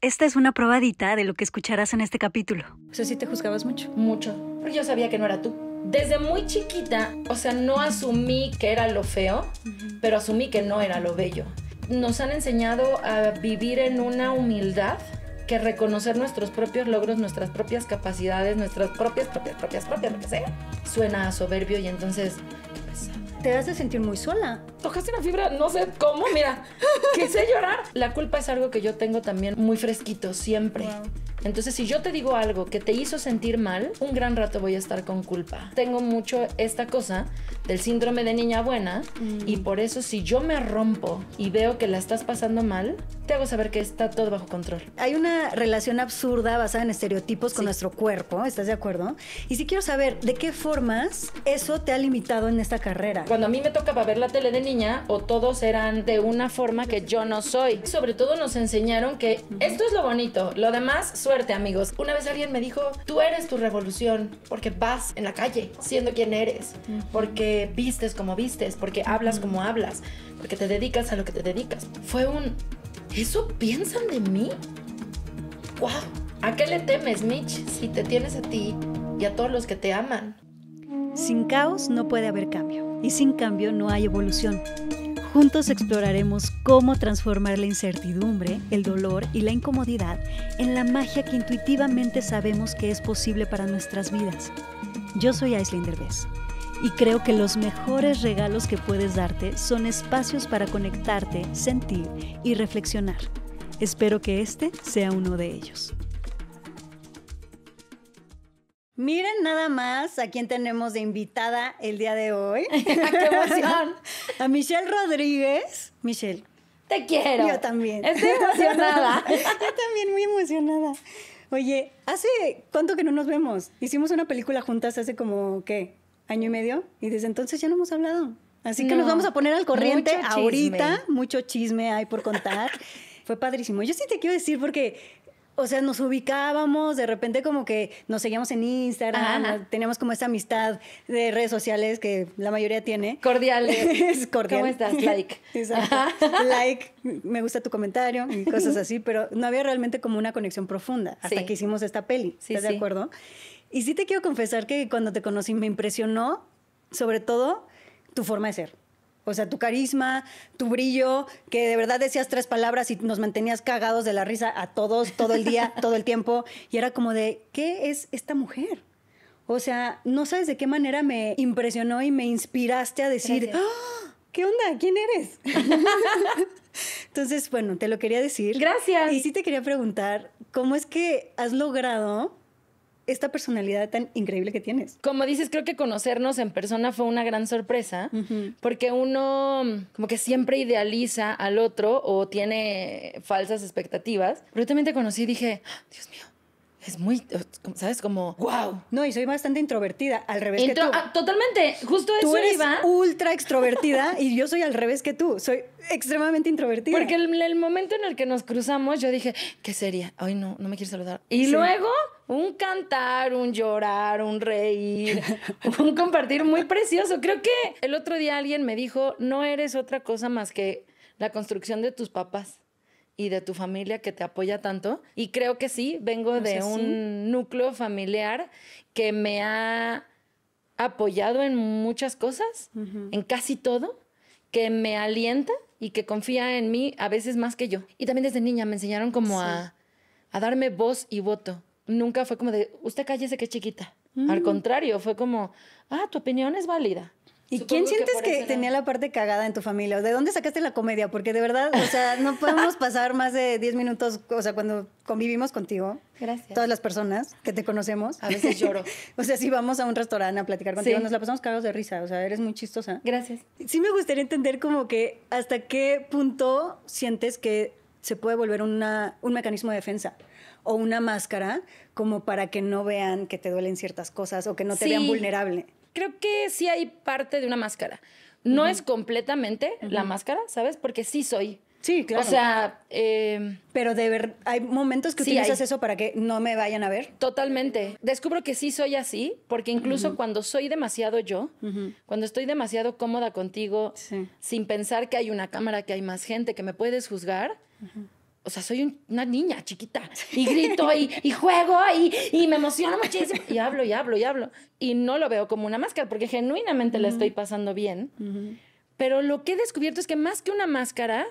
Esta es una probadita de lo que escucharás en este capítulo. O sea, sí te juzgabas mucho. Mucho. Pero yo sabía que no era tú. Desde muy chiquita, o sea, no asumí que era lo feo, pero asumí que no era lo bello. Nos han enseñado a vivir en una humildad que reconocer nuestros propios logros, nuestras propias capacidades, nuestras propias, propias, propias, propias, lo que sea, suena soberbio y entonces te hace sentir muy sola tocaste una fibra, no sé cómo, mira, quise llorar. La culpa es algo que yo tengo también muy fresquito siempre. Entonces, si yo te digo algo que te hizo sentir mal, un gran rato voy a estar con culpa. Tengo mucho esta cosa del síndrome de niña buena y mm. por eso si yo me rompo y veo que la estás pasando mal, te hago saber que está todo bajo control. Hay una relación absurda basada en estereotipos con nuestro cuerpo, ¿estás de acuerdo? Y si quiero saber de qué formas eso te ha limitado en esta carrera. Cuando a mí me tocaba ver la tele de o todos eran de una forma que yo no soy. Sobre todo nos enseñaron que esto es lo bonito, lo demás suerte amigos. Una vez alguien me dijo, tú eres tu revolución porque vas en la calle siendo quien eres, porque vistes como vistes, porque hablas como hablas, porque te dedicas a lo que te dedicas. Fue un, ¿eso piensan de mí? ¡Wow! ¿A qué le temes, Mitch, si te tienes a ti y a todos los que te aman? Sin caos no puede haber cambio y sin cambio no hay evolución. Juntos exploraremos cómo transformar la incertidumbre, el dolor y la incomodidad en la magia que intuitivamente sabemos que es posible para nuestras vidas. Yo soy Aislinn Derbez y creo que los mejores regalos que puedes darte son espacios para conectarte, sentir y reflexionar. Espero que este sea uno de ellos. Miren nada más a quién tenemos de invitada el día de hoy. ¡Qué emoción! A Michelle Rodríguez. Michelle. Te quiero. Yo también. Estoy emocionada. Yo también muy emocionada. Oye, ¿hace cuánto que no nos vemos? Hicimos una película juntas hace como, ¿qué? ¿Año y medio? Y desde entonces ya no hemos hablado. Así que nos vamos a poner al corriente ahorita. Mucho chisme hay por contar. Fue padrísimo. Yo sí te quiero decir porque o sea, nos ubicábamos, de repente como que nos seguíamos en Instagram, ah, teníamos como esa amistad de redes sociales que la mayoría tiene. Cordial. cordial. ¿Cómo estás? Like. Like, me gusta tu comentario y cosas así, pero no había realmente como una conexión profunda hasta que hicimos esta peli. ¿Estás de acuerdo? Y sí te quiero confesar que cuando te conocí me impresionó, sobre todo, tu forma de ser. O sea, tu carisma, tu brillo, que de verdad decías tres palabras y nos mantenías cagados de la risa a todos, todo el día, todo el tiempo. Y era como de, ¿qué es esta mujer? O sea, no sabes de qué manera me impresionó y me inspiraste a decir, ¡Ah! ¿qué onda? ¿Quién eres? Entonces, bueno, te lo quería decir. Gracias. Y sí te quería preguntar, ¿cómo es que has logrado esta personalidad tan increíble que tienes. Como dices, creo que conocernos en persona fue una gran sorpresa, porque uno como que siempre idealiza al otro o tiene falsas expectativas. Pero también te conocí y dije, ah, Dios mío es muy, ¿sabes? Como, wow. No, y soy bastante introvertida, al revés que tú. totalmente, justo tú eres ultra extrovertida y yo soy al revés que tú, soy extremadamente introvertida. Porque el, momento en el que nos cruzamos, yo dije, ¿qué sería? Ay, no, no me quieres saludar. Y luego, un cantar, un llorar, un reír, un compartir muy precioso. Creo que el otro día alguien me dijo, no eres otra cosa más que la construcción de tus papás y de tu familia que te apoya tanto. Y creo que sí, vengo de un núcleo familiar que me ha apoyado en muchas cosas, en casi todo, que me alienta y que confía en mí a veces más que yo. Y también desde niña me enseñaron como a, a, darme voz y voto. Nunca fue como de, usted cállese que es chiquita. Al mm. contrario, fue como, ah, tu opinión es válida. ¿Y quién sientes que, tenía la parte cagada en tu familia? ¿De dónde sacaste la comedia? Porque de verdad, o sea, no podemos pasar más de 10 minutos, o sea, cuando convivimos contigo. Gracias. Todas las personas que te conocemos. A veces lloro. o sea, si vamos a un restaurante a platicar contigo, nos la pasamos cagados de risa. O sea, eres muy chistosa. Gracias. Sí me gustaría entender como que hasta qué punto sientes que se puede volver una, un mecanismo de defensa o una máscara como para que no vean que te duelen ciertas cosas o que no te vean vulnerable creo que sí hay parte de una máscara. No es completamente la máscara, ¿sabes? Porque sí soy. Sí, claro. O sea, eh, pero de ver, hay momentos que utilizas eso para que no me vayan a ver. Totalmente. Descubro que sí soy así, porque incluso cuando soy demasiado yo, cuando estoy demasiado cómoda contigo, sin pensar que hay una cámara, que hay más gente, que me puedes juzgar, o sea, soy una niña chiquita y grito y, juego y, me emociono muchísimo y hablo y hablo y hablo. Y no lo veo como una máscara porque genuinamente la estoy pasando bien. Pero lo que he descubierto es que más que una máscara,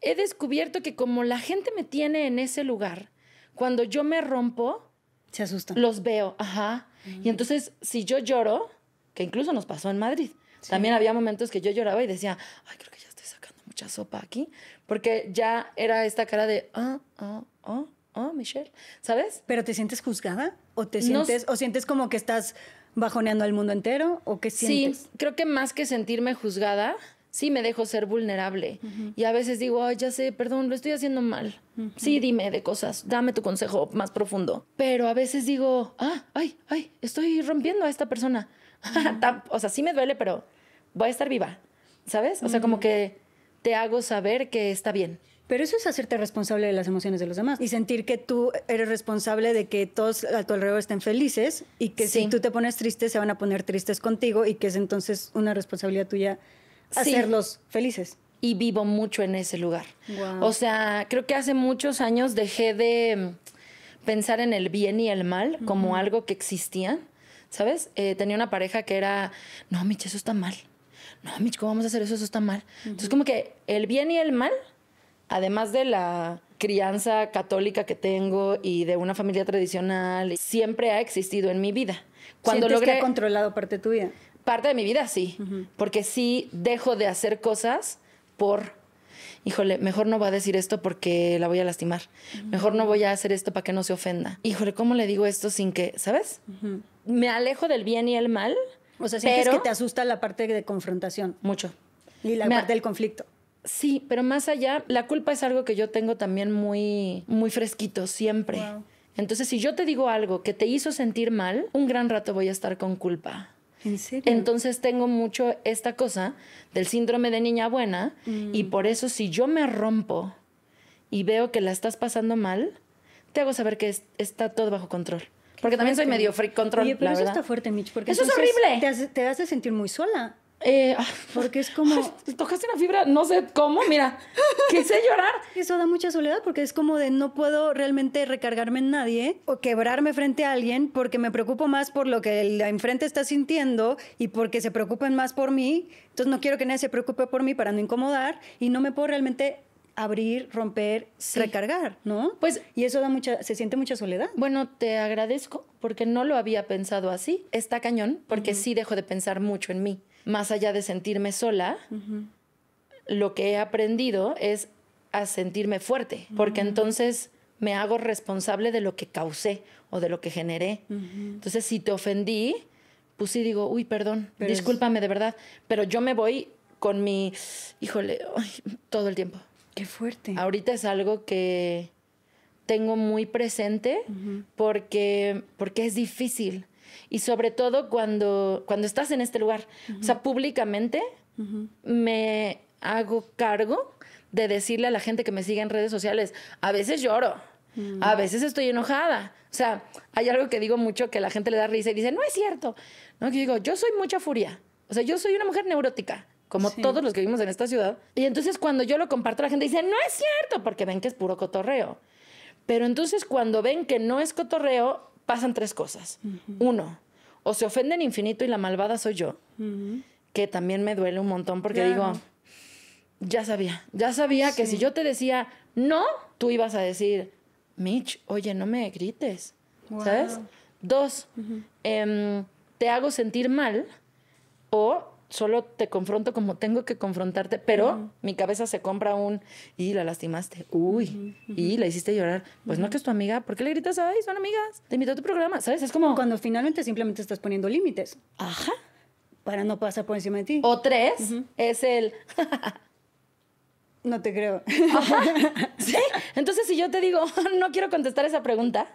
he descubierto que como la gente me tiene en ese lugar, cuando yo me rompo, se asustan. Los veo, ajá. Y entonces, si yo lloro, que incluso nos pasó en Madrid, también había momentos que yo lloraba y decía, ay, creo que sopa aquí, porque ya era esta cara de, oh, oh, oh, oh, Michelle, ¿sabes? ¿Pero te sientes juzgada? ¿O te sientes, o sientes como que estás bajoneando al mundo entero? ¿O qué sientes? Sí, creo que más que sentirme juzgada, sí me dejo ser vulnerable. Y a veces digo, ay, ya sé, perdón, lo estoy haciendo mal. Sí, dime de cosas, dame tu consejo más profundo. Pero a veces digo, ah, ay, ay, estoy rompiendo a esta persona. o sea, sí me duele, pero voy a estar viva, ¿sabes? O sea, como que te hago saber que está bien. Pero eso es hacerte responsable de las emociones de los demás y sentir que tú eres responsable de que todos a tu alrededor estén felices y que si tú te pones triste se van a poner tristes contigo y que es entonces una responsabilidad tuya hacerlos felices. Y vivo mucho en ese lugar. O sea, creo que hace muchos años dejé de pensar en el bien y el mal como algo que existía, ¿sabes? Eh, tenía una pareja que era, no, Miche, eso está mal no, Mitch, vamos a hacer eso? Eso está mal. Entonces, como que el bien y el mal, además de la crianza católica que tengo y de una familia tradicional, siempre ha existido en mi vida. Cuando ¿Sientes que ha controlado parte de tu vida? Parte de mi vida, sí. Porque sí dejo de hacer cosas por híjole, mejor no voy a decir esto porque la voy a lastimar. Mejor no voy a hacer esto para que no se ofenda. Híjole, ¿cómo le digo esto sin que, ¿sabes? Me alejo del bien y el mal o sea, sientes que te asusta la parte de confrontación. Mucho. Y la parte del conflicto. Sí, pero más allá, la culpa es algo que yo tengo también muy, muy fresquito siempre. Entonces, si yo te digo algo que te hizo sentir mal, un gran rato voy a estar con culpa. ¿En serio? Entonces tengo mucho esta cosa del síndrome de niña buena mm. y por eso si yo me rompo y veo que la estás pasando mal, te hago saber que está todo bajo control. Porque también soy medio freak control. Oye, pero eso está fuerte, Mitch. Porque eso es horrible. Te hace, sentir muy sola. Eh, ah, porque es como. Tocaste una fibra, no sé cómo, mira, quise llorar. Eso da mucha soledad porque es como de no puedo realmente recargarme en nadie o quebrarme frente a alguien porque me preocupo más por lo que la enfrente está sintiendo y porque se preocupen más por mí. Entonces no quiero que nadie se preocupe por mí para no incomodar y no me puedo realmente abrir, romper, recargar, ¿no? Pues y eso da mucha, se siente mucha soledad. Bueno, te agradezco porque no lo había pensado así. Está cañón porque sí dejo de pensar mucho en mí. Más allá de sentirme sola, lo que he aprendido es a sentirme fuerte, porque entonces me hago responsable de lo que causé o de lo que generé. Entonces, si te ofendí, pues sí digo, uy, perdón, discúlpame de verdad, pero yo me voy con mi, híjole, todo el tiempo, Qué fuerte. Ahorita es algo que tengo muy presente porque, porque es difícil. Y sobre todo cuando, cuando estás en este lugar. O sea, públicamente me hago cargo de decirle a la gente que me sigue en redes sociales, a veces lloro, mm. a veces estoy enojada. O sea, hay algo que digo mucho que la gente le da risa y dice, no es cierto. No, digo, yo soy mucha furia. O sea, yo soy una mujer neurótica como todos los que vivimos en esta ciudad. Y entonces cuando yo lo comparto, la gente dice, no es cierto, porque ven que es puro cotorreo. Pero entonces cuando ven que no es cotorreo, pasan tres cosas. Uno, o se ofenden infinito y la malvada soy yo, que también me duele un montón porque digo, ya sabía, ya sabía que si yo te decía no, tú ibas a decir, Mitch, oye, no me grites, ¿sabes? Dos, em, te hago sentir mal o solo te confronto como tengo que confrontarte, pero mi cabeza se compra un y la lastimaste, uy, y la hiciste llorar. Pues no que es tu amiga, ¿por qué le gritas? Ay, son amigas, te invito a tu programa, ¿sabes? Es como... Cuando finalmente simplemente estás poniendo límites. Ajá. Para no pasar por encima de ti. O tres es el... no te creo. ¿Sí? Entonces si yo te digo, no quiero contestar esa pregunta,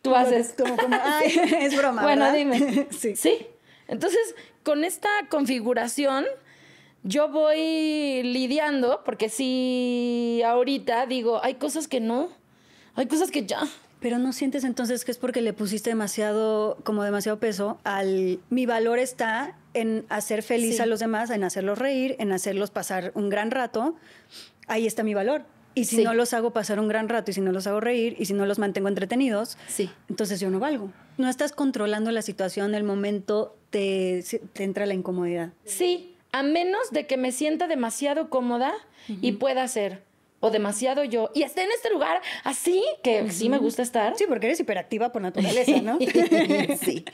tú haces... Como, como, es broma. Bueno, dime. sí. Sí. Entonces, con esta configuración, yo voy lidiando, porque si ahorita digo, hay cosas que no, hay cosas que ya. Pero no sientes entonces que es porque le pusiste demasiado, como demasiado peso al mi valor está en hacer feliz a los demás, en hacerlos reír, en hacerlos pasar un gran rato. Ahí está mi valor. Y si no los hago pasar un gran rato, y si no los hago reír, y si no los mantengo entretenidos, entonces yo no valgo. No estás controlando la situación, el momento te, entra la incomodidad. Sí, a menos de que me sienta demasiado cómoda y pueda hacer o demasiado yo y esté en este lugar así, que sí me gusta estar. Sí, porque eres hiperactiva por naturaleza, ¿no? sí.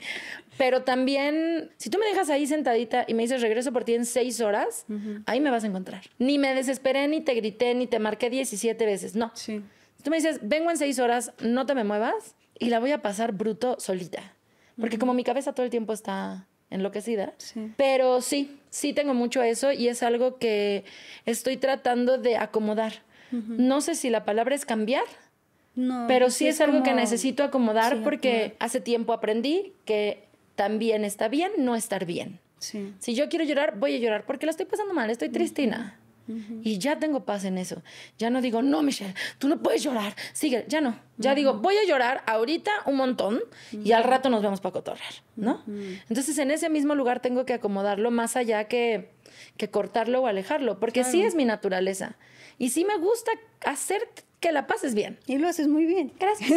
Pero también, si tú me dejas ahí sentadita y me dices regreso por ti en seis horas, ahí me vas a encontrar. Ni me desesperé, ni te grité, ni te marqué 17 veces, no. Sí. Si tú me dices, vengo en seis horas, no te me muevas y la voy a pasar bruto solita. Porque como mi cabeza todo el tiempo está enloquecida. Pero sí, sí tengo mucho eso y es algo que estoy tratando de acomodar no sé si la palabra es cambiar, pero sí, es, algo que necesito acomodar porque hace tiempo aprendí que también está bien no estar bien. Si yo quiero llorar, voy a llorar porque la estoy pasando mal, estoy tristina. Y ya tengo paz en eso. Ya no digo, no, Michelle, tú no puedes llorar. Sigue, ya no. Ya digo, voy a llorar ahorita un montón y al rato nos vemos para cotorrear, ¿no? Entonces, en ese mismo lugar tengo que acomodarlo más allá que, cortarlo o alejarlo, porque sí es mi naturaleza. Y sí me gusta hacer que la pases bien. Y lo haces muy bien. Gracias.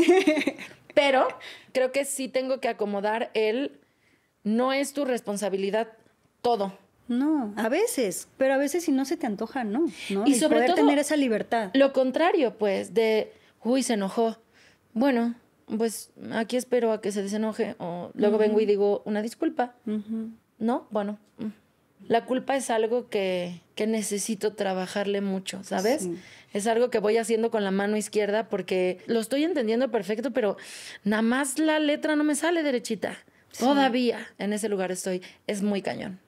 Pero creo que sí tengo que acomodar el no es tu responsabilidad todo. No, a veces, pero a veces si no se te antoja, no. Y, sobre todo, tener esa libertad. Lo contrario, pues, de, uy, se enojó. Bueno, pues aquí espero a que se desenoje o luego vengo y digo una disculpa. No, bueno, mm la culpa es algo que, necesito trabajarle mucho, ¿sabes? Es algo que voy haciendo con la mano izquierda porque lo estoy entendiendo perfecto, pero nada más la letra no me sale derechita. Todavía en ese lugar estoy. Es muy cañón.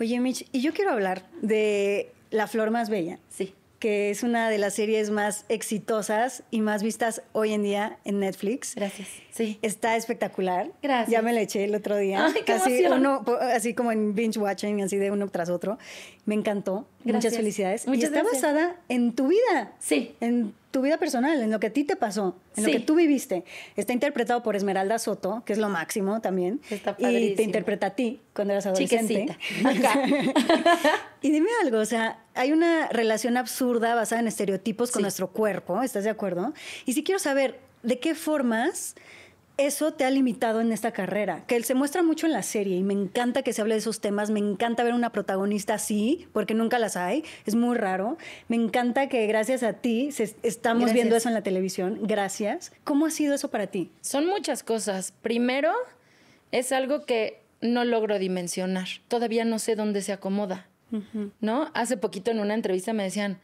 Oye, Mitch, y yo quiero hablar de la flor más bella. Sí que es una de las series más exitosas y más vistas hoy en día en Netflix. Gracias. Sí. Está espectacular. Gracias. Ya me la eché el otro día. Ay, así, uno, así como en binge watching, así de uno tras otro. Me encantó. Gracias. Muchas felicidades. Muchas y está basada en tu vida. Sí. En tu vida personal, en lo que a ti te pasó, en lo que tú viviste. Está interpretado por Esmeralda Soto, que es lo máximo también. y te interpreta a ti cuando eras adolescente. y dime algo, o sea, hay una relación absurda basada en estereotipos con nuestro cuerpo, ¿estás de acuerdo? Y si quiero saber de qué formas eso te ha limitado en esta carrera, que él se muestra mucho en la serie y me encanta que se hable de esos temas, me encanta ver una protagonista así, porque nunca las hay, es muy raro. Me encanta que gracias a ti estamos viendo eso en la televisión, gracias. ¿Cómo ha sido eso para ti? Son muchas cosas. Primero, es algo que no logro dimensionar, todavía no sé dónde se acomoda, ¿no? Hace poquito en una entrevista me decían,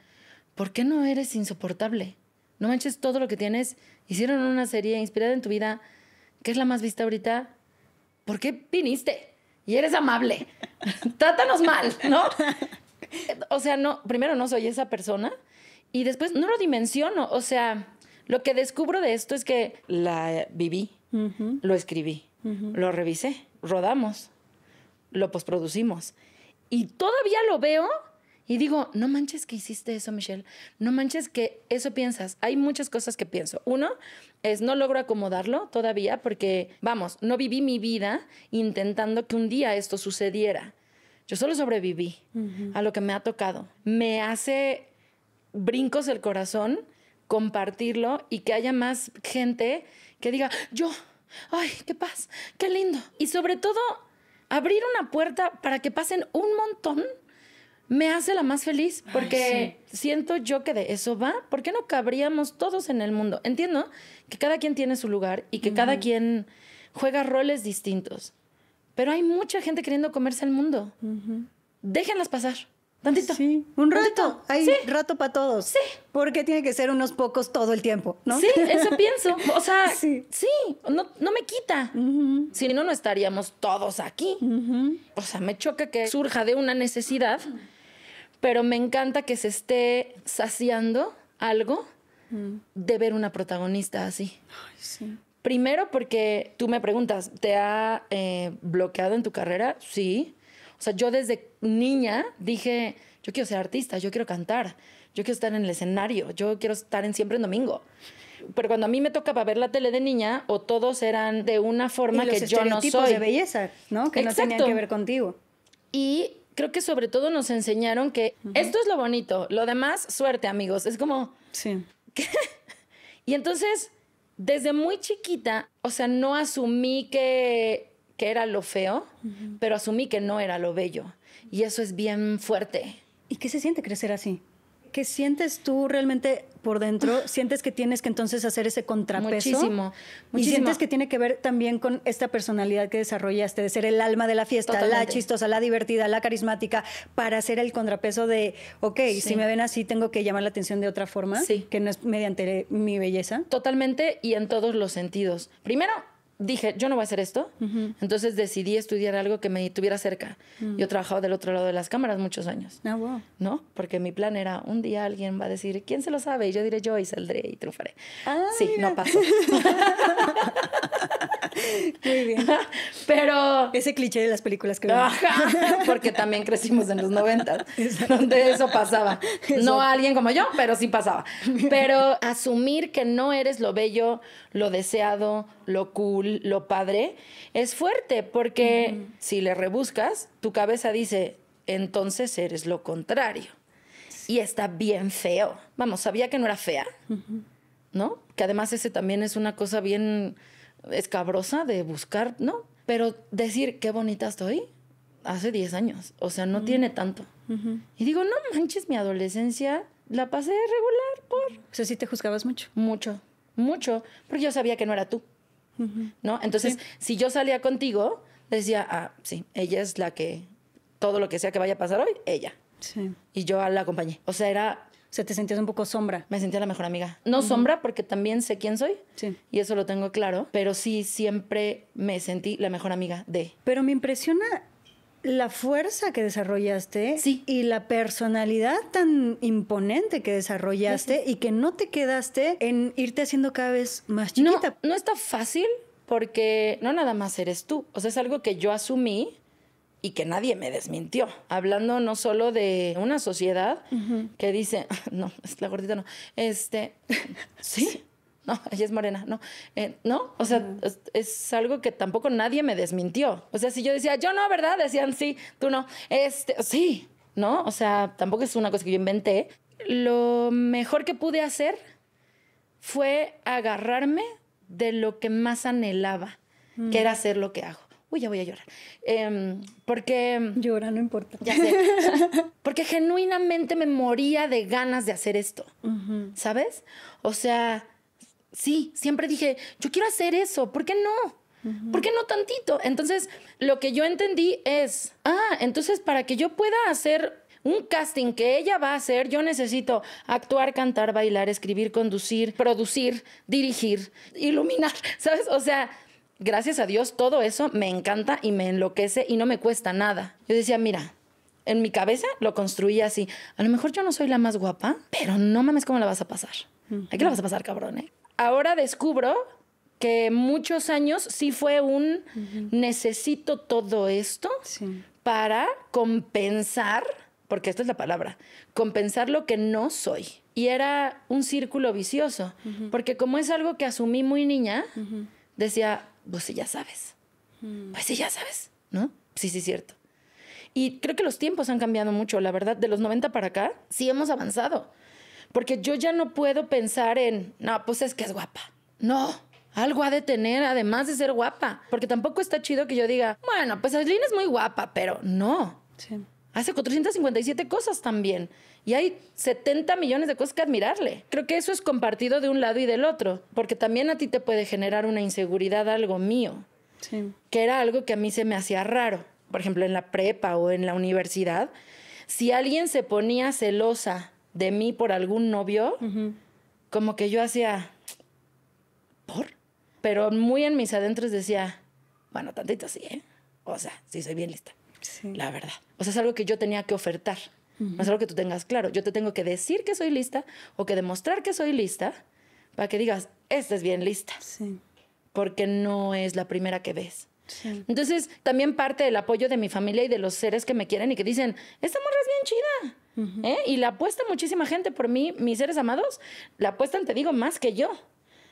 ¿por qué no eres insoportable? No manches todo lo que tienes. Hicieron una serie inspirada en tu vida ¿Qué es la más vista ahorita, ¿por qué viniste? Y eres amable. Trátanos mal, ¿no? O sea, no, primero no soy esa persona y después no lo dimensiono. O sea, lo que descubro de esto es que la viví, lo escribí, lo revisé, rodamos, lo posproducimos. Y todavía lo veo y digo, no manches que hiciste eso, Michelle. No manches que eso piensas. Hay muchas cosas que pienso. Uno es no logro acomodarlo todavía porque, vamos, no viví mi vida intentando que un día esto sucediera. Yo solo sobreviví a lo que me ha tocado. Me hace brincos el corazón compartirlo y que haya más gente que diga, yo, ay, qué paz, qué lindo. Y sobre todo, abrir una puerta para que pasen un montón me hace la más feliz porque siento yo que de eso va. ¿Por qué no cabríamos todos en el mundo? Entiendo que cada quien tiene su lugar y que cada quien juega roles distintos, pero hay mucha gente queriendo comerse el mundo. Déjenlas pasar. Tantito. Sí, un rato. Hay sí. rato para todos. Sí. Porque tiene que ser unos pocos todo el tiempo, ¿no? Sí, eso pienso. O sea, sí, no, me quita. Si no, no estaríamos todos aquí. O sea, me choca que surja de una necesidad pero me encanta que se esté saciando algo mm. de ver una protagonista así. Ay, sí. Primero porque tú me preguntas, ¿te ha eh, bloqueado en tu carrera? Sí. O sea, yo desde niña dije, yo quiero ser artista, yo quiero cantar, yo quiero estar en el escenario, yo quiero estar en siempre en domingo. Pero cuando a mí me tocaba ver la tele de niña, o todos eran de una forma que yo no soy. de belleza, ¿no? Que no tenían que ver contigo. Y creo que sobre todo nos enseñaron que esto es lo bonito, lo demás, suerte, amigos. Es como. Sí. Y entonces, desde muy chiquita, o sea, no asumí que, era lo feo, pero asumí que no era lo bello. Y eso es bien fuerte. ¿Y qué se siente crecer así? ¿Qué sientes tú realmente por dentro, sientes que tienes que entonces hacer ese contrapeso. Muchísimo, Y sientes que tiene que ver también con esta personalidad que desarrollaste, de ser el alma de la fiesta, la chistosa, la divertida, la carismática, para hacer el contrapeso de, ok, si me ven así, tengo que llamar la atención de otra forma, que no es mediante mi belleza. Totalmente y en todos los sentidos. Primero, dije, yo no voy a hacer esto. Entonces decidí estudiar algo que me tuviera cerca. yo mm. he Yo trabajaba del otro lado de las cámaras muchos años. Ah, ¿No? Porque mi plan era, un día alguien va a decir, ¿quién se lo sabe? Y yo diré yo y saldré y triunfaré. Ah, sí, no pasó. Muy bien. Pero. Ese cliché de las películas que vemos. porque también crecimos en los 90, donde eso pasaba. No a alguien como yo, pero sí pasaba. Pero asumir que no eres lo bello, lo deseado, lo cool, lo padre, es fuerte, porque si le rebuscas, tu cabeza dice, entonces eres lo contrario. Y está bien feo. Vamos, sabía que no era fea, ¿no? Que además ese también es una cosa bien escabrosa de buscar, ¿no? Pero decir qué bonita estoy hace 10 años, o sea, no tiene tanto. Y digo, no manches, mi adolescencia la pasé regular por... O sea, sí te juzgabas mucho. Mucho, mucho, porque yo sabía que no era tú, ¿no? Entonces, si yo salía contigo, decía, ah, sí, ella es la que, todo lo que sea que vaya a pasar hoy, ella. Sí. Y yo la acompañé. O sea, era sea, te sentías un poco sombra. Me sentía la mejor amiga. No sombra porque también sé quién soy. Sí. Y eso lo tengo claro. Pero sí, siempre me sentí la mejor amiga de. Pero me impresiona la fuerza que desarrollaste sí. y la personalidad tan imponente que desarrollaste y que no te quedaste en irte haciendo cada vez más chiquita. No, no está fácil porque no nada más eres tú. O sea, es algo que yo asumí y que nadie me desmintió. Hablando no solo de una sociedad que dice, no, es la gordita no, este, sí, no, ella es morena, no, eh, no, o sea, es, algo que tampoco nadie me desmintió. O sea, si yo decía, yo no, ¿verdad? Decían, sí, tú no, este, sí, ¿no? O sea, tampoco es una cosa que yo inventé. Lo mejor que pude hacer fue agarrarme de lo que más anhelaba, que era hacer lo que hago uy, ya voy a llorar. Em, porque... Llora, no importa. Ya sé. porque genuinamente me moría de ganas de hacer esto, ¿sabes? O sea, sí, siempre dije, yo quiero hacer eso, ¿por qué no? ¿Por qué no tantito? Entonces, lo que yo entendí es, ah, entonces para que yo pueda hacer un casting que ella va a hacer, yo necesito actuar, cantar, bailar, escribir, conducir, producir, dirigir, iluminar, ¿sabes? O sea, gracias a Dios, todo eso me encanta y me enloquece y no me cuesta nada. Yo decía, mira, en mi cabeza lo construí así. A lo mejor yo no soy la más guapa, pero no mames cómo la vas a pasar. Hay que la vas a pasar, cabrón, ¿eh? Ahora descubro que muchos años sí fue un necesito todo esto para compensar, porque esta es la palabra, compensar lo que no soy. Y era un círculo vicioso, porque como es algo que asumí muy niña, decía, pues sí ya sabes. Mm. Pues sí ya sabes, ¿no? Sí, sí, cierto. Y creo que los tiempos han cambiado mucho, la verdad, de los 90 para acá, sí hemos avanzado. Porque yo ya no puedo pensar en, no, pues es que es guapa. No, algo ha de tener, además de ser guapa. Porque tampoco está chido que yo diga, bueno, pues Aislin es muy guapa, pero no. Sí. Hace 457 cosas también. Y hay 70 millones de cosas que admirarle. Creo que eso es compartido de un lado y del otro, porque también a ti te puede generar una inseguridad algo mío, que era algo que a mí se me hacía raro. Por ejemplo, en la prepa o en la universidad, si alguien se ponía celosa de mí por algún novio, como que yo hacía, ¿por? Pero muy en mis adentros decía, bueno, tantito sí, ¿eh? O sea, sí soy bien lista. Sí. La verdad. O sea, es algo que yo tenía que ofertar. No es algo que tú tengas claro. Yo te tengo que decir que soy lista o que demostrar que soy lista para que digas, esta es bien lista. Sí. Porque no es la primera que ves. Entonces, también parte del apoyo de mi familia y de los seres que me quieren y que dicen, esta morra es bien chida. ¿eh? Y la apuesta muchísima gente por mí, mis seres amados, la apuestan, te digo, más que yo.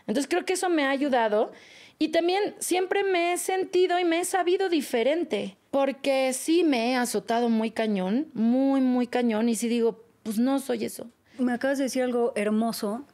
Entonces creo que eso me ha ayudado y también siempre me he sentido y me he sabido diferente. Porque sí me he azotado muy cañón, muy, muy cañón, y sí digo, pues no soy eso. Me acabas de decir algo hermoso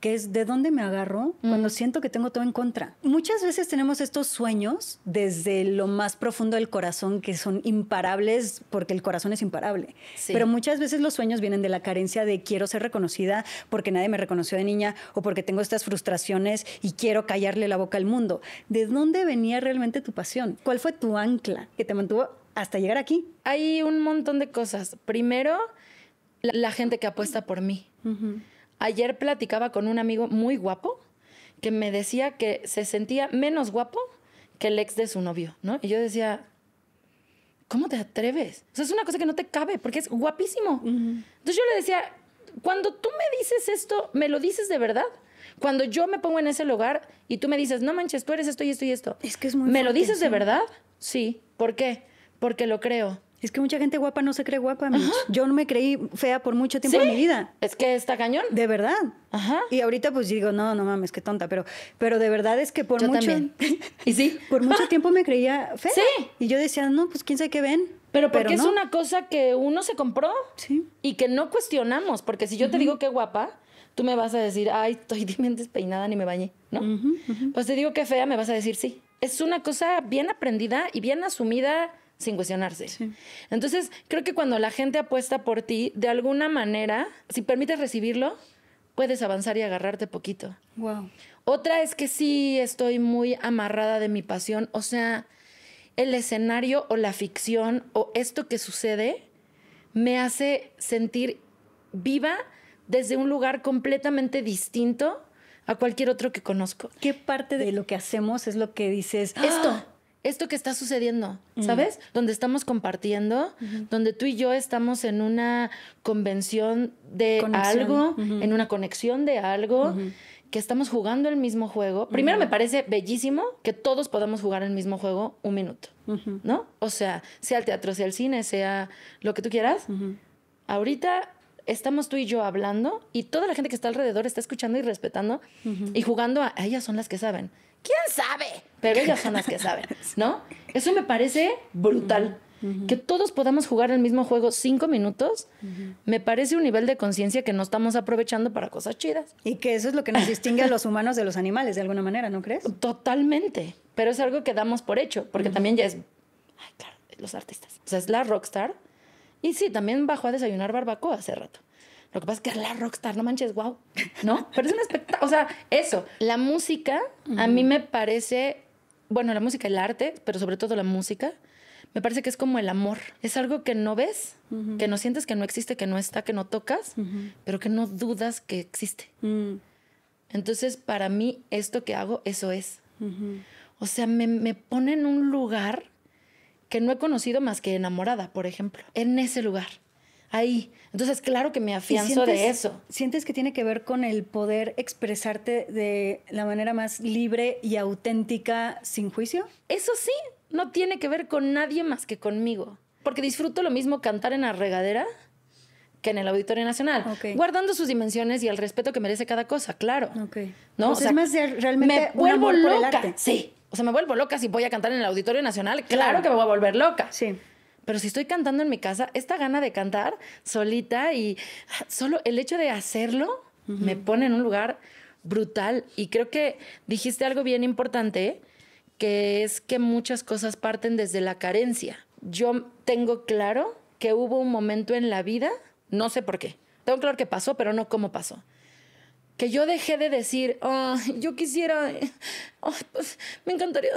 que es de dónde me agarro cuando mm. siento que tengo todo en contra. Muchas veces tenemos estos sueños desde lo más profundo del corazón que son imparables porque el corazón es imparable. Pero muchas veces los sueños vienen de la carencia de quiero ser reconocida porque nadie me reconoció de niña o porque tengo estas frustraciones y quiero callarle la boca al mundo. ¿De dónde venía realmente tu pasión? ¿Cuál fue tu ancla que te mantuvo hasta llegar aquí? Hay un montón de cosas. Primero, la, gente que apuesta por mí. Ayer platicaba con un amigo muy guapo que me decía que se sentía menos guapo que el ex de su novio, ¿no? Y yo decía, ¿cómo te atreves? O sea, es una cosa que no te cabe porque es guapísimo. Entonces yo le decía, cuando tú me dices esto, ¿me lo dices de verdad? Cuando yo me pongo en ese lugar y tú me dices, no manches, tú eres esto y esto y esto. ¿Me lo dices de verdad? Sí. ¿Por qué? Porque lo creo. Es que mucha gente guapa no se cree guapa, Yo no me creí fea por mucho tiempo en mi vida. Es que está cañón. De verdad. Ajá. Y ahorita pues digo, no, no mames, qué tonta, pero, pero de verdad es que por yo mucho también. ¿Y sí? por mucho tiempo me creía fea. Sí. Y yo decía, no, pues quién sabe qué ven. Pero porque pero es una cosa que uno se compró y que no cuestionamos, porque si yo te digo qué guapa, tú me vas a decir, ay, estoy bien despeinada ni me bañé, ¿no? Pues te digo qué fea, me vas a decir sí. Es una cosa bien aprendida y bien asumida sin cuestionarse. Entonces, creo que cuando la gente apuesta por ti, de alguna manera, si permites recibirlo, puedes avanzar y agarrarte poquito. Wow. Otra es que sí estoy muy amarrada de mi pasión, o sea, el escenario o la ficción o esto que sucede me hace sentir viva desde un lugar completamente distinto a cualquier otro que conozco. ¿Qué parte de lo que hacemos es lo que dices? Esto. ¡Ah! esto que está sucediendo, mm. ¿sabes? Donde estamos compartiendo, donde tú y yo estamos en una convención de algo, en una conexión de algo, que estamos jugando el mismo juego. Primero me parece bellísimo que todos podamos jugar el mismo juego un minuto, ¿no? O sea, sea el teatro, sea el cine, sea lo que tú quieras. Ahorita estamos tú y yo hablando y toda la gente que está alrededor está escuchando y respetando y jugando a ellas son las que saben. ¿Quién sabe? Pero ellas son las que saben, ¿no? Eso me parece brutal. Que todos podamos jugar el mismo juego cinco minutos, me parece un nivel de conciencia que no estamos aprovechando para cosas chidas. Y que eso es lo que nos distingue a los humanos de los animales, de alguna manera, ¿no crees? Totalmente. Pero es algo que damos por hecho, porque también ya es. Ay, claro, los artistas. O sea, es la rockstar. Y sí, también bajó a desayunar barbacoa hace rato. Lo que pasa es que es la rockstar, no manches, wow, ¿no? Pero es un espectáculo, o sea, eso. La música, a mí me parece, bueno, la música, el arte, pero sobre todo la música, me parece que es como el amor. Es algo que no ves, que no sientes, que no existe, que no está, que no tocas, pero que no dudas que existe. Mm. Entonces, para mí, esto que hago, eso es. O sea, me, me pone en un lugar que no he conocido más que enamorada, por ejemplo, en ese lugar ahí. Entonces, claro que me afianzo de eso. ¿Sientes que tiene que ver con el poder expresarte de la manera más libre y auténtica sin juicio? Eso sí, no tiene que ver con nadie más que conmigo. Porque disfruto lo mismo cantar en la regadera que en el Auditorio Nacional, guardando sus dimensiones y el respeto que merece cada cosa, claro. ¿No? o sea, más de realmente me vuelvo loca. Sí. O sea, me vuelvo loca si voy a cantar en el Auditorio Nacional, claro, claro. que me voy a volver loca. Sí. Pero si estoy cantando en mi casa, esta gana de cantar solita y solo el hecho de hacerlo me pone en un lugar brutal. Y creo que dijiste algo bien importante, que es que muchas cosas parten desde la carencia. Yo tengo claro que hubo un momento en la vida, no sé por qué, tengo claro que pasó, pero no cómo pasó. Que yo dejé de decir, ah, yo quisiera, oh, pues, me encantaría,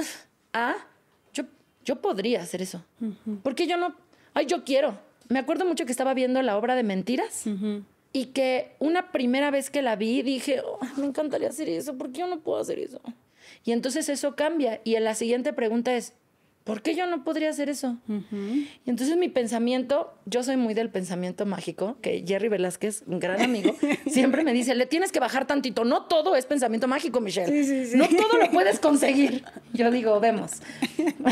ah yo podría hacer eso. Porque yo no, ay, yo quiero. Me acuerdo mucho que estaba viendo la obra de Mentiras y que una primera vez que la vi dije, oh, me encantaría hacer eso, porque yo no puedo hacer eso? Y entonces eso cambia y la siguiente pregunta es, ¿Por qué yo no podría hacer eso? Y entonces mi pensamiento, yo soy muy del pensamiento mágico, que Jerry Velázquez, un gran amigo, siempre me dice, le tienes que bajar tantito, no todo es pensamiento mágico, Michelle, no todo lo puedes conseguir. Yo digo, vemos.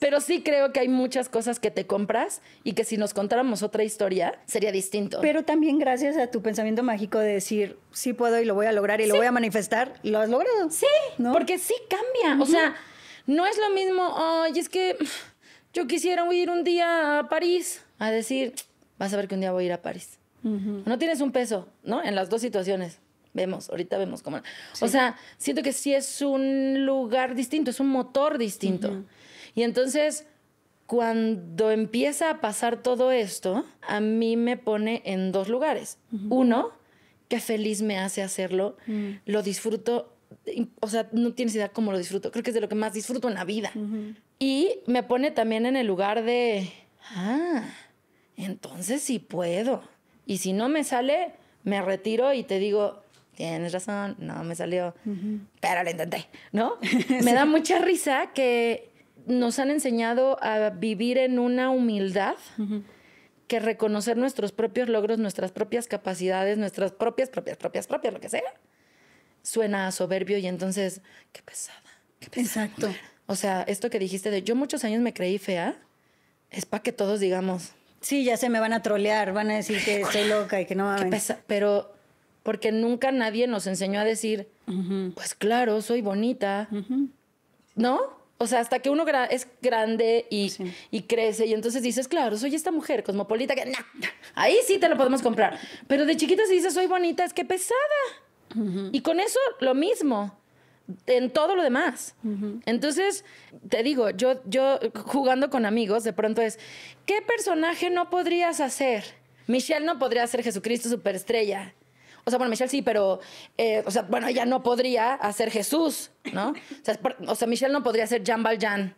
Pero sí creo que hay muchas cosas que te compras y que si nos contáramos otra historia sería distinto. Pero también gracias a tu pensamiento mágico de decir, sí puedo y lo voy a lograr y lo voy a manifestar, lo has logrado. Sí, porque sí cambia, o sea no es lo mismo, ay, es que yo quisiera ir un día a París, a decir, vas a ver que un día voy a ir a París. No tienes un peso, ¿no? En las dos situaciones. Vemos, ahorita vemos cómo. O sea, siento que sí es un lugar distinto, es un motor distinto. Y entonces, cuando empieza a pasar todo esto, a mí me pone en dos lugares. Uno, qué feliz me hace hacerlo, mm. lo disfruto o sea, no tienes idea cómo lo disfruto. Creo que es de lo que más disfruto en la vida. Y me pone también en el lugar de, ah, entonces sí puedo. Y si no me sale, me retiro y te digo, tienes razón, no me salió, pero lo intenté, ¿no? Me da mucha risa que nos han enseñado a vivir en una humildad. que reconocer nuestros propios logros, nuestras propias capacidades, nuestras propias, propias, propias, propias, lo que sea, suena soberbio y entonces, qué pesada, qué pesada. Exacto. O sea, esto que dijiste de yo muchos años me creí fea, es para que todos digamos. Sí, ya se me van a trolear, van a decir que estoy loca y que no va mames. Pero porque nunca nadie nos enseñó a decir, pues claro, soy bonita, ¿no? O sea, hasta que uno es grande y, y, crece y entonces dices, claro, soy esta mujer cosmopolita que... ahí sí te lo podemos comprar. Pero de chiquita si dice... soy bonita, es que pesada. Y con eso lo mismo en todo lo demás. Entonces, te digo, yo, yo jugando con amigos, de pronto es, ¿qué personaje no podrías hacer? Michelle no podría ser Jesucristo superestrella. O sea, bueno, Michelle sí, pero, eh, o sea, bueno, ella no podría hacer Jesús, ¿no? O sea, Michelle no podría ser Jean Valjean.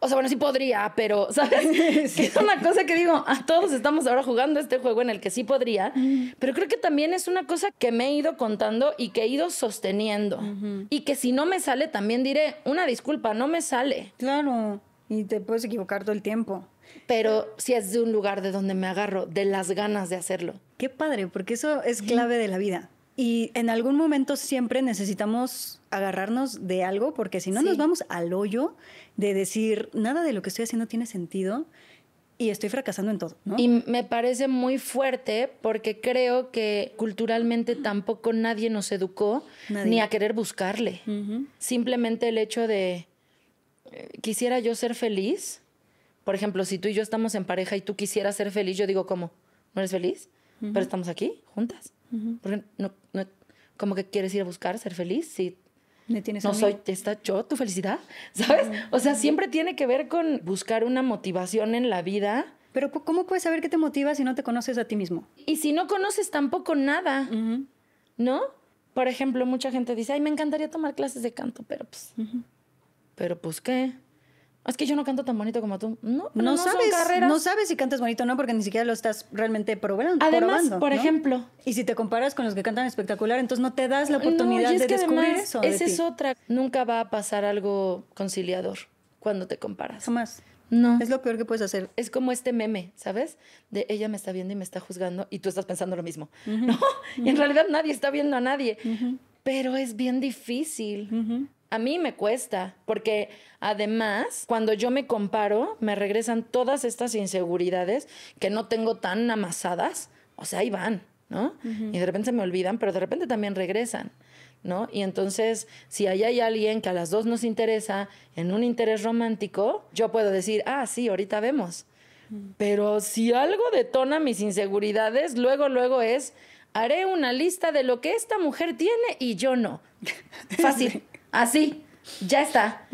O sea, bueno, sí podría, pero, ¿sabes? Es una cosa que digo, a ah, todos estamos ahora jugando este juego en el que sí podría, pero creo que también es una cosa que me he ido contando y que he ido sosteniendo. Y que si no me sale, también diré, una disculpa, no me sale. Claro, y te puedes equivocar todo el tiempo. Pero si es de un lugar de donde me agarro, de las ganas de hacerlo. Qué padre, porque eso es clave de la vida. Y en algún momento siempre necesitamos agarrarnos de algo, porque si no nos vamos al hoyo de decir, nada de lo que estoy haciendo tiene sentido y estoy fracasando en todo. Y me parece muy fuerte porque creo que culturalmente tampoco nadie nos educó ni a querer buscarle. Simplemente el hecho de, eh, quisiera yo ser feliz. Por ejemplo, si tú y yo estamos en pareja y tú quisieras ser feliz, yo digo, ¿cómo? ¿No eres feliz? Pero estamos aquí, juntas. Porque no, no, como que quieres ir a buscar ser feliz si no soy, está yo, tu felicidad, ¿sabes? O sea, siempre tiene que ver con buscar una motivación en la vida. Pero ¿cómo puedes saber qué te motiva si no te conoces a ti mismo? Y si no conoces tampoco nada, ¿no? Por ejemplo, mucha gente dice, ay, me encantaría tomar clases de canto, pero pues, pero pues qué es que yo no canto tan bonito como tú. No, no, sabes, No sabes si cantas bonito o no, porque ni siquiera lo estás realmente probando. Además, por ejemplo. Y si te comparas con los que cantan espectacular, entonces no te das la oportunidad de descubrir eso. esa es otra. Nunca va a pasar algo conciliador cuando te comparas. más. No. Es lo peor que puedes hacer. Es como este meme, ¿sabes? De ella me está viendo y me está juzgando y tú estás pensando lo mismo. ¿No? Y en realidad nadie está viendo a nadie. Pero es bien difícil a mí me cuesta, porque además, cuando yo me comparo, me regresan todas estas inseguridades que no tengo tan amasadas, o sea, ahí van, ¿no? Y de repente se me olvidan, pero de repente también regresan. ¿No? Y entonces, si ahí hay alguien que a las dos nos interesa en un interés romántico, yo puedo decir, ah, sí, ahorita vemos. Pero si algo detona mis inseguridades, luego, luego es, haré una lista de lo que esta mujer tiene y yo no. Fácil. Así. Ya está.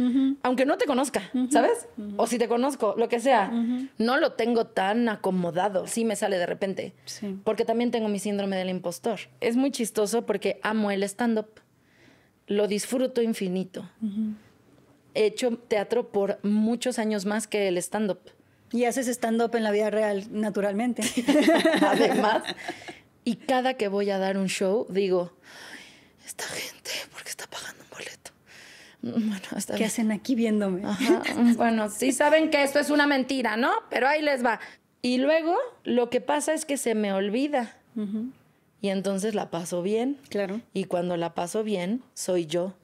Aunque no te conozca, ¿sabes? O si te conozco, lo que sea. No lo tengo tan acomodado. Sí me sale de repente. Porque también tengo mi síndrome del impostor. Es muy chistoso porque amo el stand-up. Lo disfruto infinito. He hecho teatro por muchos años más que el stand-up. Y haces stand-up en la vida real, naturalmente. Además. Y cada que voy a dar un show, digo, esta gente, ¿por qué está pagando? Bueno, hasta ¿Qué hacen aquí viéndome? bueno, sí saben que esto es una mentira, ¿no? Pero ahí les va. Y luego lo que pasa es que se me olvida. Y entonces la paso bien. Claro. Y cuando la paso bien, soy yo.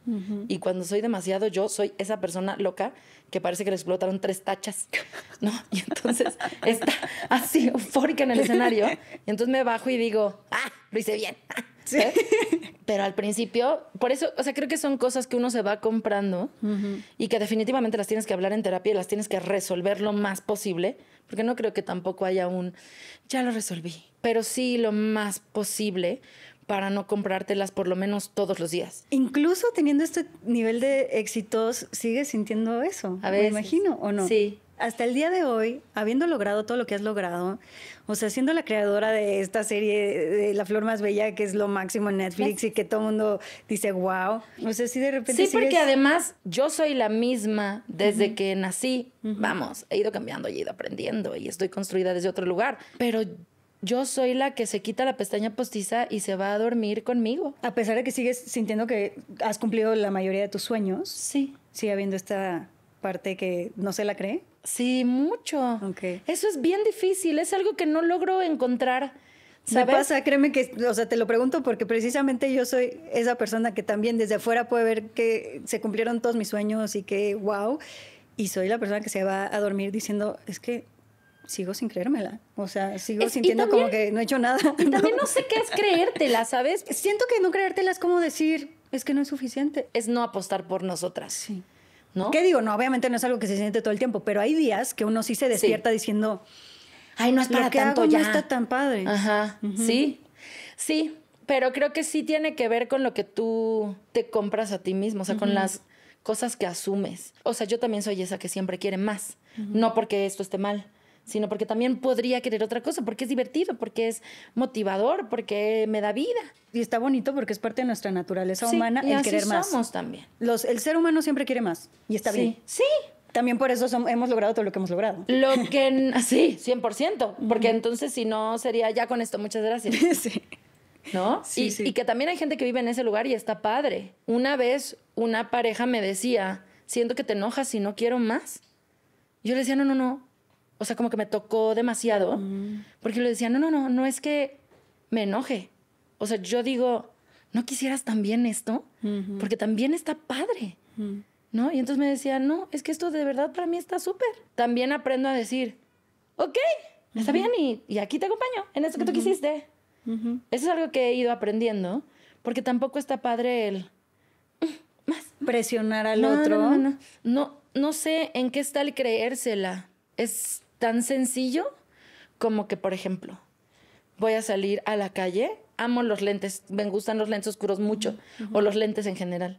Y cuando soy demasiado yo, soy esa persona loca que parece que le explotaron tres tachas. ¿No? Y entonces está así eufórica en el escenario. Y entonces me bajo y digo, ¡ah! hice bien. Pero al principio, por eso, o sea, creo que son cosas que uno se va comprando y que definitivamente las tienes que hablar en terapia y las tienes que resolver lo más posible, porque no creo que tampoco haya un, ya lo resolví, pero sí lo más posible para no comprártelas por lo menos todos los días. Incluso teniendo este nivel de éxitos, sigues sintiendo eso, a me imagino, ¿o no? Sí, hasta el día de hoy, habiendo logrado todo lo que has logrado, o sea, siendo la creadora de esta serie de La Flor Más Bella, que es lo máximo en Netflix y que todo el mundo dice, wow, o sea, si de repente... Sí, porque además yo soy la misma desde que nací, vamos, he ido cambiando he ido aprendiendo y estoy construida desde otro lugar, pero yo soy la que se quita la pestaña postiza y se va a dormir conmigo. A pesar de que sigues sintiendo que has cumplido la mayoría de tus sueños. Sí. Sigue habiendo esta parte que no se la cree? Sí, mucho. Eso es bien difícil, es algo que no logro encontrar. ¿sabes? Me pasa, créeme que, o sea, te lo pregunto porque precisamente yo soy esa persona que también desde afuera puede ver que se cumplieron todos mis sueños y que, wow, y soy la persona que se va a dormir diciendo, es que sigo sin creérmela. O sea, sigo sintiendo como que no he hecho nada. también no sé qué es creértela, ¿sabes? Siento que no creértela es como decir, es que no es suficiente. Es no apostar por nosotras. Sí. ¿Qué digo? No, obviamente no es algo que se siente todo el tiempo, pero hay días que uno sí se despierta diciendo, ay, no es para tanto hago ya. No está tan padre. Ajá, sí, sí, pero creo que sí tiene que ver con lo que tú te compras a ti mismo, o sea, con las cosas que asumes. O sea, yo también soy esa que siempre quiere más, no porque esto esté mal, sino porque también podría querer otra cosa, porque es divertido, porque es motivador, porque me da vida. Y está bonito porque es parte de nuestra naturaleza humana y el querer más. Somos también. Los, el ser humano siempre quiere más y está bien. Sí. También por eso hemos logrado todo lo que hemos logrado. Lo que sí, 100%, porque entonces si no sería ya con esto, muchas gracias. sí. ¿no? Sí, sí. y, que también hay gente que vive en ese lugar y está padre. Una vez una pareja me decía, siento que te enojas y no quiero más. Yo le decía, no, no, no, o sea, como que me tocó demasiado, porque le decía, no, no, no, no es que me enoje. O sea, yo digo, ¿no quisieras también esto? Porque también está padre, ¿no? Y entonces me decía, no, es que esto de verdad para mí está súper. También aprendo a decir, ok, está bien y, aquí te acompaño en eso que tú quisiste. Eso es algo que he ido aprendiendo, porque tampoco está padre el... Mm, más. Presionar al otro. No no, no, no sé en qué está el creérsela. Es tan sencillo como que, por ejemplo, voy a salir a la calle, amo los lentes, me gustan los lentes oscuros mucho, o los lentes en general.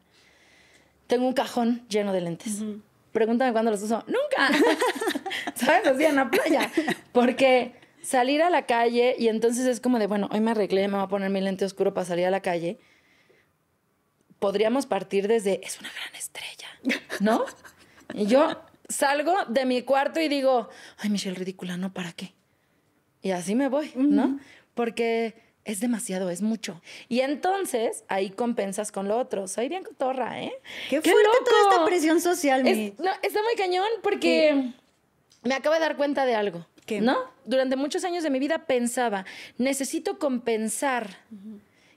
Tengo un cajón lleno de lentes. Pregúntame cuándo los uso. Nunca. ¿Sabes? vi en la playa. Porque salir a la calle y entonces es como de, bueno, hoy me arreglé, me voy a poner mi lente oscuro para salir a la calle. Podríamos partir desde, es una gran estrella, ¿no? Y yo salgo de mi cuarto y digo, ay, Michelle, ridícula, no, ¿para qué? Y así me voy, ¿no? Porque es demasiado, es mucho. Y entonces ahí compensas con lo otro. Soy bien cotorra, ¿eh? Qué, ¡Qué fuerte toda esta presión social, es, Está muy cañón porque me acabo de dar cuenta de algo. ¿Qué? ¿No? Durante muchos años de mi vida pensaba, necesito compensar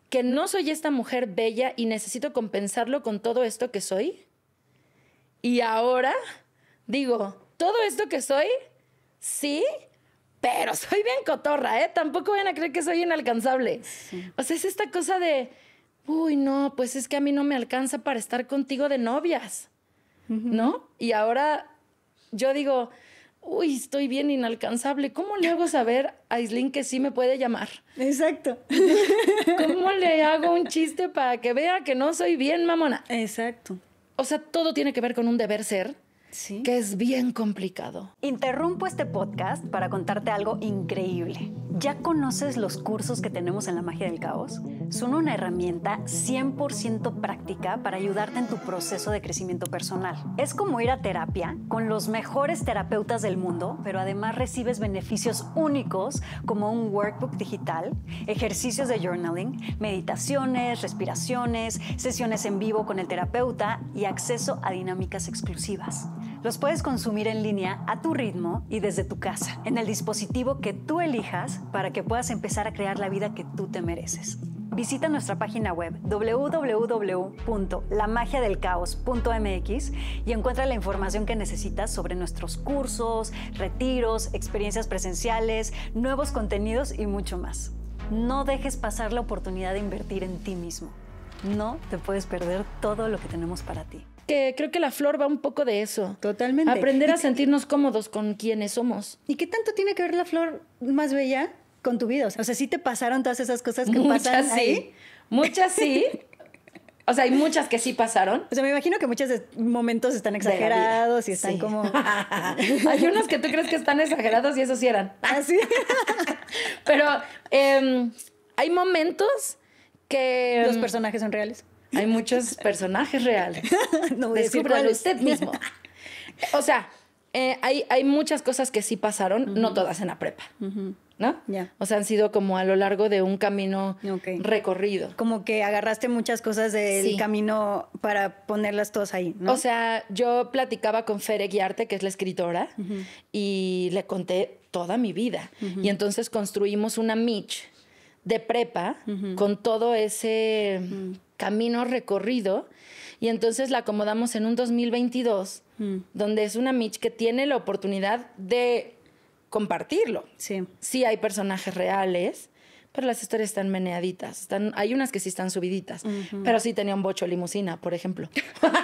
que no soy esta mujer bella y necesito compensarlo con todo esto que soy. Y ahora digo, todo esto que soy, sí, pero soy bien cotorra, ¿eh? Tampoco van a creer que soy inalcanzable. O sea, es esta cosa de, uy, no, pues es que a mí no me alcanza para estar contigo de novias, ¿no? Y ahora yo digo, uy, estoy bien inalcanzable. ¿Cómo le hago saber a Isling que sí me puede llamar? Exacto. ¿Cómo le hago un chiste para que vea que no soy bien mamona? Exacto. O sea, todo tiene que ver con un deber ser ¿Sí? que es bien complicado. Interrumpo este podcast para contarte algo increíble. ¿Ya conoces los cursos que tenemos en la magia del caos? Son una herramienta 100% práctica para ayudarte en tu proceso de crecimiento personal. Es como ir a terapia con los mejores terapeutas del mundo, pero además recibes beneficios únicos como un workbook digital, ejercicios de journaling, meditaciones, respiraciones, sesiones en vivo con el terapeuta y acceso a dinámicas exclusivas. Los puedes consumir en línea a tu ritmo y desde tu casa, en el dispositivo que tú elijas para que puedas empezar a crear la vida que tú te mereces. Visita nuestra página web www.lamagiadelcaos.mx y encuentra la información que necesitas sobre nuestros cursos, retiros, experiencias presenciales, nuevos contenidos y mucho más. No dejes pasar la oportunidad de invertir en ti mismo. No te puedes perder todo lo que tenemos para ti. Que creo que la flor va un poco de eso. Totalmente. Aprender a sentirnos cómodos con quienes somos. ¿Y qué tanto tiene que ver la flor más bella con tu vida? O sea, ¿sí te pasaron todas esas cosas que muchas pasan sí. Muchas sí. O sea, hay muchas que sí pasaron. O sea, me imagino que muchos momentos están exagerados y están como. hay unos que tú crees que están exagerados y esos sí eran. Así. Ah, Pero em, hay momentos que. Los em, personajes son reales. Hay muchos personajes reales. no usted mismo. O sea, eh, hay, muchas cosas que sí pasaron, no todas en la prepa. ¿No? O sea, han sido como a lo largo de un camino recorrido. Como que agarraste muchas cosas del camino para ponerlas todas ahí, O sea, yo platicaba con Fere Guiarte, que es la escritora, y le conté toda mi vida. Y entonces construimos una Mitch de prepa con todo ese camino recorrido y entonces la acomodamos en un 2022, mm. donde es una Mitch que tiene la oportunidad de compartirlo. Sí. Sí hay personajes reales, pero las historias están meneaditas. Están, hay unas que sí están subiditas, pero sí tenía un bocho limusina, por ejemplo.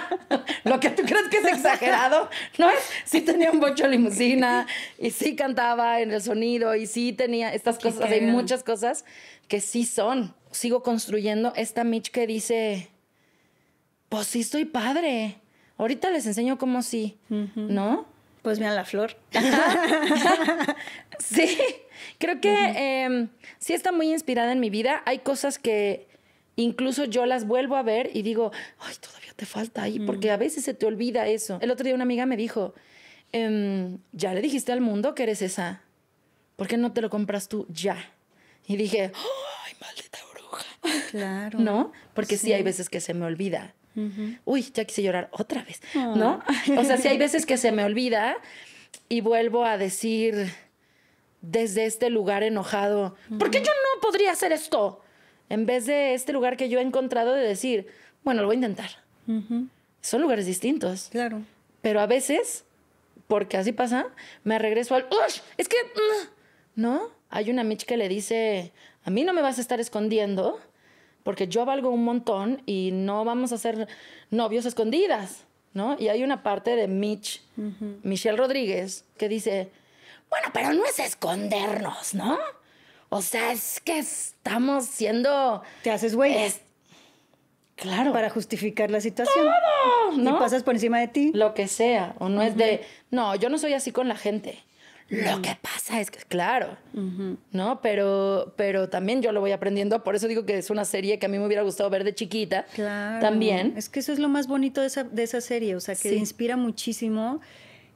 Lo que tú crees que es exagerado, ¿no es? Sí tenía un bocho limusina y sí cantaba en el sonido y sí tenía estas cosas. Hay muchas cosas que sí son sigo construyendo esta Mitch que dice, pues sí estoy padre. Ahorita les enseño cómo sí, ¿no? Pues mira, la flor. sí, creo que em, sí está muy inspirada en mi vida. Hay cosas que incluso yo las vuelvo a ver y digo, ay, todavía te falta ahí, porque a veces se te olvida eso. El otro día una amiga me dijo, em, ya le dijiste al mundo que eres esa, ¿por qué no te lo compras tú ya? Y dije, ay, maldita Claro. ¿No? Porque sí. hay veces que se me olvida. Uy, ya quise llorar otra vez, ¿no? Ah. O sea, sí hay veces que se me olvida y vuelvo a decir desde este lugar enojado, ¿por qué yo no podría hacer esto? En vez de este lugar que yo he encontrado de decir, bueno, lo voy a intentar. Son lugares distintos. Claro. Pero a veces, porque así pasa, me regreso al, ¡Ush! Es que, mm", ¿no? Hay una Mitch que le dice, a mí no me vas a estar escondiendo porque yo valgo un montón y no vamos a ser novios escondidas, ¿no? Y hay una parte de Mitch, Michelle Rodríguez, que dice, bueno, pero no es escondernos, ¿no? O sea, es que estamos siendo... Te haces güey. Claro. Para justificar la situación. Todo, ¿no? Y pasas por encima de ti. Lo que sea. O no es de. No, yo no soy así con la gente. Lo mm. que pasa es que, claro, ¿no? Pero, pero también yo lo voy aprendiendo, por eso digo que es una serie que a mí me hubiera gustado ver de chiquita. Claro. También. Es que eso es lo más bonito de esa, serie, o sea, que se inspira muchísimo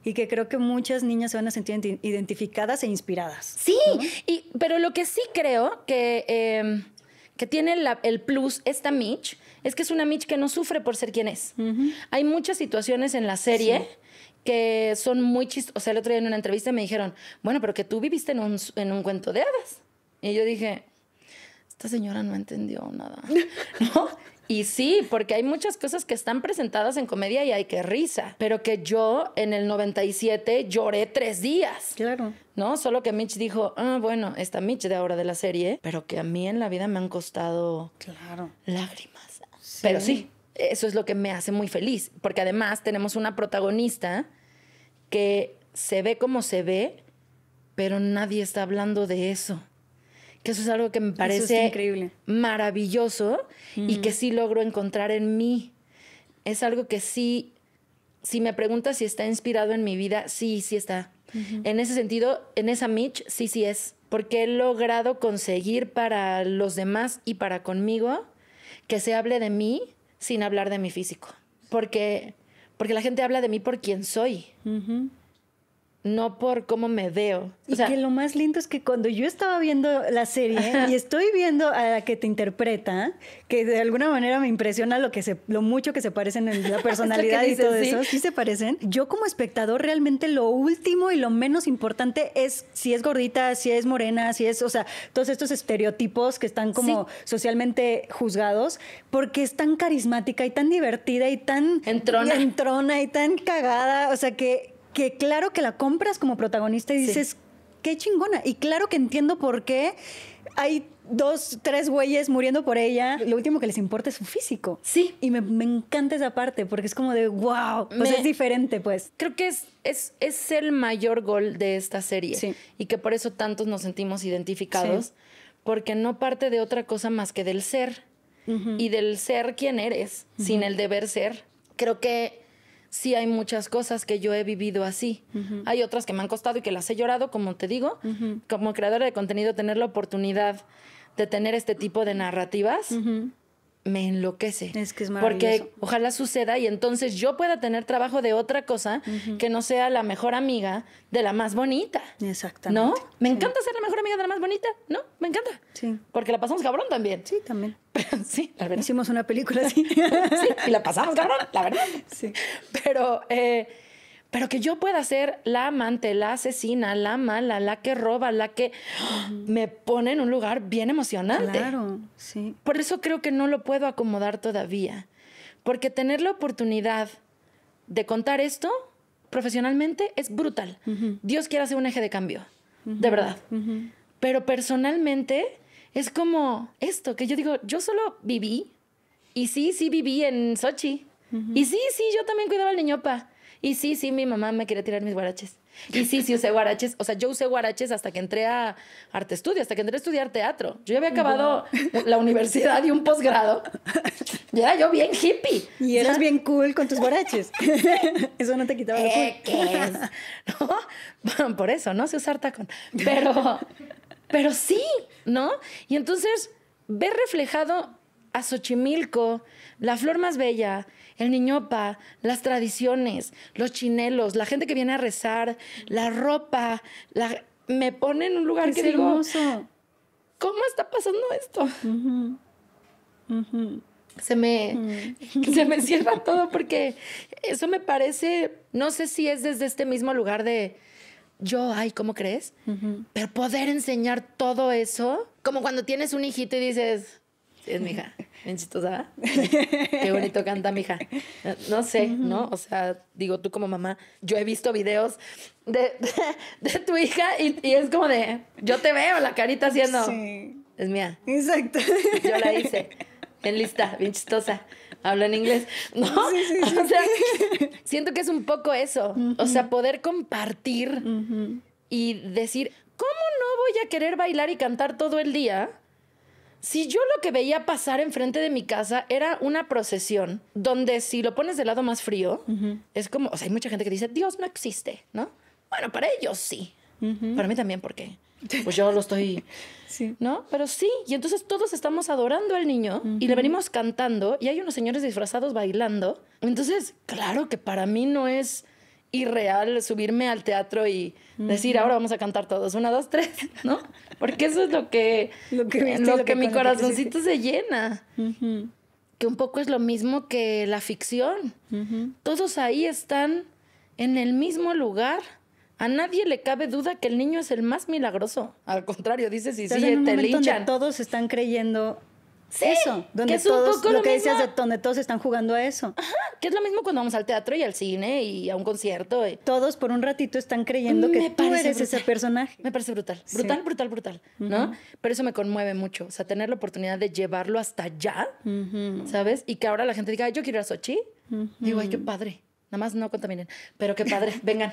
y que creo que muchas niñas se van a sentir identificadas e inspiradas. Sí, y, pero lo que sí creo que, em, que tiene el plus esta Mitch es que es una Mitch que no sufre por ser quien es. Hay muchas situaciones en la serie que son muy chistos. O sea, el otro día en una entrevista me dijeron, bueno, pero que tú viviste en un, en un cuento de hadas. Y yo dije, esta señora no entendió nada. Y sí, porque hay muchas cosas que están presentadas en comedia y hay que risa, pero que yo en el 97 lloré tres días. Claro. ¿No? Solo que Mitch dijo, ah, bueno, está Mitch de ahora de la serie, pero que a mí en la vida me han costado claro. lágrimas. Pero sí, eso es lo que me hace muy feliz, porque además tenemos una protagonista que se ve como se ve, pero nadie está hablando de eso. Que eso es algo que me parece increíble. maravilloso y que sí logro encontrar en mí. Es algo que sí, si me preguntas si está inspirado en mi vida, sí, sí está. En ese sentido, en esa Mitch, sí, sí es. Porque he logrado conseguir para los demás y para conmigo que se hable de mí sin hablar de mi físico. Porque, porque la gente habla de mí por quien soy no por cómo me veo. y que lo más lindo es que cuando yo estaba viendo la serie y estoy viendo a la que te interpreta, que de alguna manera me impresiona lo que se, lo mucho que se parecen en la personalidad y todo eso, sí. se parecen. Yo como espectador realmente lo último y lo menos importante es si es gordita, si es morena, si es, o sea, todos estos estereotipos que están como socialmente juzgados, porque es tan carismática y tan divertida y tan entrona, entrona y tan cagada, o sea que que claro que la compras como protagonista y dices, qué chingona. Y claro que entiendo por qué hay dos, tres güeyes muriendo por ella. Lo último que les importa es su físico. Sí. Y me, me encanta esa parte porque es como de, wow, pues es diferente, pues. Creo que es, es, es el mayor gol de esta serie. Sí. Y que por eso tantos nos sentimos identificados. Porque no parte de otra cosa más que del ser. Y del ser quien eres, sin el deber ser. Creo que sí hay muchas cosas que yo he vivido así. Hay otras que me han costado y que las he llorado, como te digo, como creadora de contenido, tener la oportunidad de tener este tipo de narrativas me enloquece. Es que es maravilloso. Porque ojalá suceda y entonces yo pueda tener trabajo de otra cosa que no sea la mejor amiga de la más bonita. Exactamente. ¿No? Me encanta ser la mejor amiga de la más bonita, ¿no? Me encanta. Sí. Porque la pasamos cabrón también. Sí, también. sí, la verdad. Hicimos una película así. sí, y la pasamos cabrón, la verdad. Sí. Pero eh, pero que yo pueda ser la amante, la asesina, la mala, la que roba, la que me pone en un lugar bien emocionante. Claro, sí. Por eso creo que no lo puedo acomodar todavía, porque tener la oportunidad de contar esto profesionalmente es brutal. Dios quiere hacer un eje de cambio, de verdad. Pero personalmente es como esto, que yo digo, yo solo viví y sí, sí viví en Sochi. Y sí, sí, yo también cuidaba al niñopa. Y sí, sí, mi mamá me quería tirar mis guaraches. Y sí, sí usé guaraches. O sea, yo usé guaraches hasta que entré a arte estudio, hasta que entré a estudiar teatro. Yo ya había acabado la universidad y un posgrado. Ya, era yo bien hippie. Y eras bien cool con tus guaraches. eso no te quitaba la cool. ¿Qué es? ¿No? por eso, no Se usar tacón. Pero, pero sí, ¿no? Y entonces ver reflejado a Xochimilco, la flor más bella, el niñopa, las tradiciones, los chinelos, la gente que viene a rezar, la ropa, me pone en un lugar que digo, ¿cómo está pasando esto? Se me, se me cierra todo porque eso me parece, no sé si es desde este mismo lugar de, yo, ay, ¿cómo crees? Pero poder enseñar todo eso, como cuando tienes un hijito y dices, es mi hija. Bien chistosa. Qué bonito canta mi hija. No sé, ¿no? O sea, digo, tú como mamá, yo he visto videos de, tu hija y, y, es como de, yo te veo la carita haciendo. Sí. Es mía. Exacto. Yo la hice. en lista, bien chistosa. Habla en inglés. ¿No? Sí, sí, sí, o sea, siento que es un poco eso. O sea, poder compartir y decir, ¿cómo no voy a querer bailar y cantar todo el día? si yo lo que veía pasar enfrente de mi casa era una procesión donde si lo pones del lado más frío, es como, o sea, hay mucha gente que dice, Dios no existe, ¿no? Bueno, para ellos sí. Para mí también, porque pues yo lo estoy, sí. ¿no? Pero sí, y entonces todos estamos adorando al niño y le venimos cantando y hay unos señores disfrazados bailando. Entonces, claro que para mí no es irreal subirme al teatro y decir, ahora vamos a cantar todos, una, dos, tres, ¿no? Porque eso es lo que, lo que, mi corazoncito se llena. Que un poco es lo mismo que la ficción. Todos ahí están en el mismo lugar. A nadie le cabe duda que el niño es el más milagroso. Al contrario, dices, sí, sí, te linchan. Todos están creyendo eso, donde que es un todos, poco lo, lo que decías, de, donde todos están jugando a eso. Ajá, que es lo mismo cuando vamos al teatro y al cine y a un concierto. Todos por un ratito están creyendo que tú eres ese personaje. Me parece brutal, brutal, brutal, brutal, ¿no? Pero eso me conmueve mucho, o sea, tener la oportunidad de llevarlo hasta allá, ¿sabes? Y que ahora la gente diga, yo quiero ir a Sochi. Digo, ay, qué padre. Nada más no contaminen. Pero qué padre, vengan.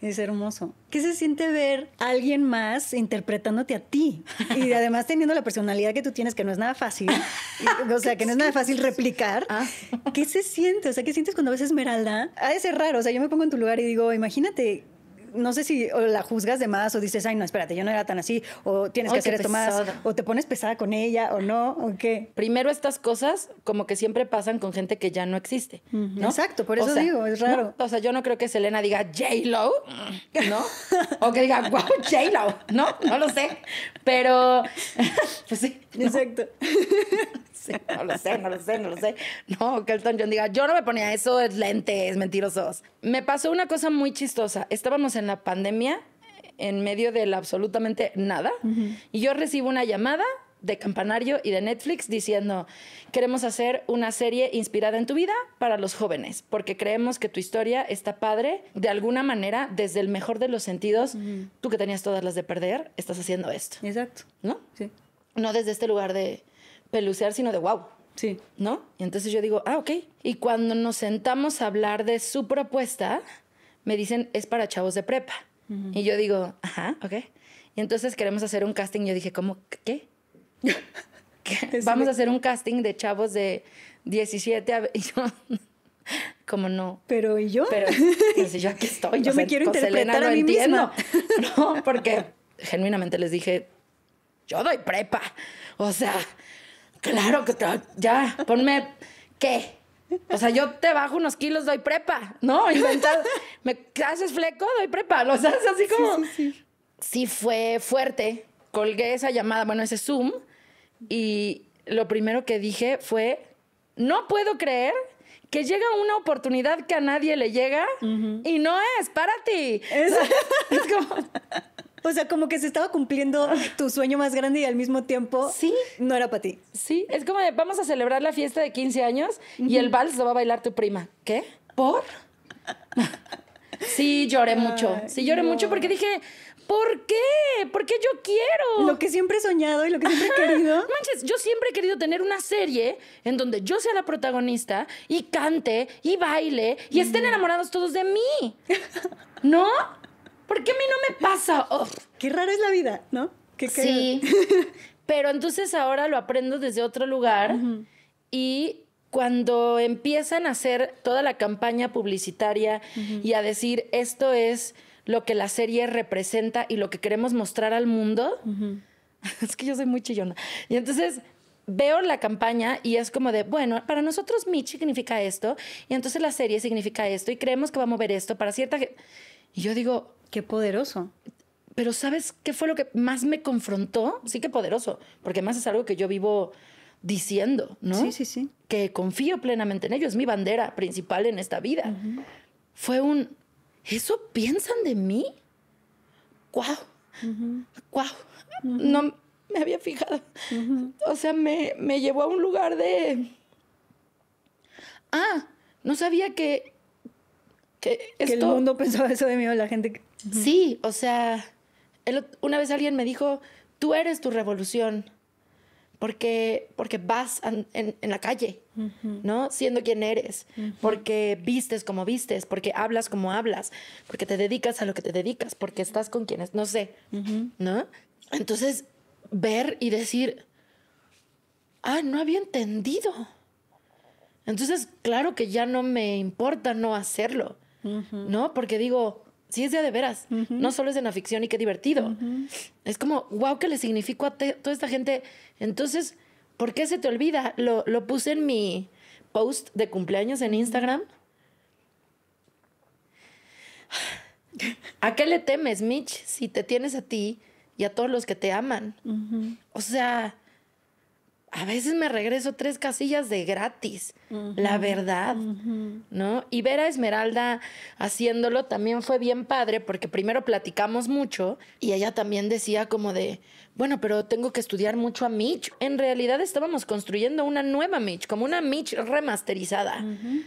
Es hermoso. ¿Qué se siente ver a alguien más interpretándote a ti? Y además teniendo la personalidad que tú tienes, que no es nada fácil. o sea, que no es nada fácil replicar. Ah. ¿Qué se siente? O sea, ¿qué sientes cuando ves Esmeralda? Ha de raro. O sea, yo me pongo en tu lugar y digo, imagínate no sé si la juzgas de más o dices, ay, no, espérate, yo no era tan así, o tienes que hacer esto más, o te pones pesada con ella, o no, o qué. Primero estas cosas como que siempre pasan con gente que ya no existe, ¿no? Exacto, por eso digo, es raro. O sea, yo no creo que Selena diga J-Lo, ¿no? o que diga, wow, J-Lo, ¿no? No lo sé, pero... pues sí. Exacto. no lo sé, no lo sé, no lo sé. No, que Elton John diga, yo no me ponía eso, es lentes, mentirosos. Me pasó una cosa muy chistosa. Estábamos en la pandemia, en medio del absolutamente nada, y yo recibo una llamada de Campanario y de Netflix diciendo, queremos hacer una serie inspirada en tu vida para los jóvenes, porque creemos que tu historia está padre, de alguna manera, desde el mejor de los sentidos, tú que tenías todas las de perder, estás haciendo esto. Exacto. ¿No? Sí. No desde este lugar de, pelucear, sino de wow. Sí. ¿No? Y entonces yo digo, ah, ok. Y cuando nos sentamos a hablar de su propuesta, me dicen, es para chavos de prepa. Y yo digo, ajá, ok. Y entonces queremos hacer un casting. Yo dije, ¿cómo? ¿Qué? ¿Qué? Vamos a hacer un casting de chavos de 17 Y yo, como no. Pero ¿y yo? Pero, yo aquí estoy. Yo me quiero interpretar a mí misma. No, porque genuinamente les dije, yo doy prepa. O sea, Claro que te, ya, ponme, ¿qué? O sea, yo te bajo unos kilos, doy prepa, ¿no? Inventar, me haces fleco, doy prepa, lo haces así como... Sí, fue fuerte, colgué esa llamada, bueno, ese Zoom, y lo primero que dije fue, no puedo creer que llega una oportunidad que a nadie le llega y no es para ti. es como... O sea, como que se estaba cumpliendo ah. tu sueño más grande y al mismo tiempo sí. no era para ti. Sí, es como de vamos a celebrar la fiesta de 15 años y el vals lo va a bailar tu prima. ¿Qué? ¿Por? sí, lloré mucho. Sí, lloré mucho porque dije, ¿Por qué? ¿Por qué yo quiero. Lo que siempre he soñado y lo que siempre he querido. Manches, yo siempre he querido tener una serie en donde yo sea la protagonista y cante y baile y estén enamorados todos de mí. ¿No? ¿por qué a mí no me pasa? Oh, qué rara es la vida, ¿no? sí, pero entonces ahora lo aprendo desde otro lugar y cuando empiezan a hacer toda la campaña publicitaria y a decir esto es lo que la serie representa y lo que queremos mostrar al mundo, es que yo soy muy chillona. Y entonces veo la campaña y es como de, bueno, para nosotros Mitch significa esto y entonces la serie significa esto y creemos que vamos a ver esto para cierta... Y yo digo, Qué poderoso. Pero ¿sabes qué fue lo que más me confrontó? Sí, qué poderoso, porque más es algo que yo vivo diciendo, ¿no? Sí, sí, sí. Que confío plenamente en ello, es mi bandera principal en esta vida. Fue un, ¿eso piensan de mí? ¡Guau! ¡Guau! ¡Wow! No me había fijado. O sea, me, llevó a un lugar de... Ah, no sabía que que, el mundo pensaba eso de mí o la gente Sí, o sea, una vez alguien me dijo, tú eres tu revolución, porque, porque vas en, la calle, ¿no? Siendo quien eres, porque vistes como vistes, porque hablas como hablas, porque te dedicas a lo que te dedicas, porque estás con quienes, no sé, ¿no? Entonces, ver y decir, ah, no había entendido. Entonces, claro que ya no me importa no hacerlo, ¿no? Porque digo, sí es de, veras, no solo es en la ficción y qué divertido. Es como, wow, ¿qué le significó a toda esta gente. Entonces, ¿por qué se te olvida? Lo, puse en mi post de cumpleaños en Instagram. ¿A qué le temes, Mitch, si te tienes a ti y a todos los que te aman? O sea, a veces me regreso tres casillas de gratis la verdad, ¿no? Y ver a Esmeralda haciéndolo también fue bien padre porque primero platicamos mucho y ella también decía como de, bueno, pero tengo que estudiar mucho a Mitch. En realidad estábamos construyendo una nueva Mitch, como una Mitch remasterizada,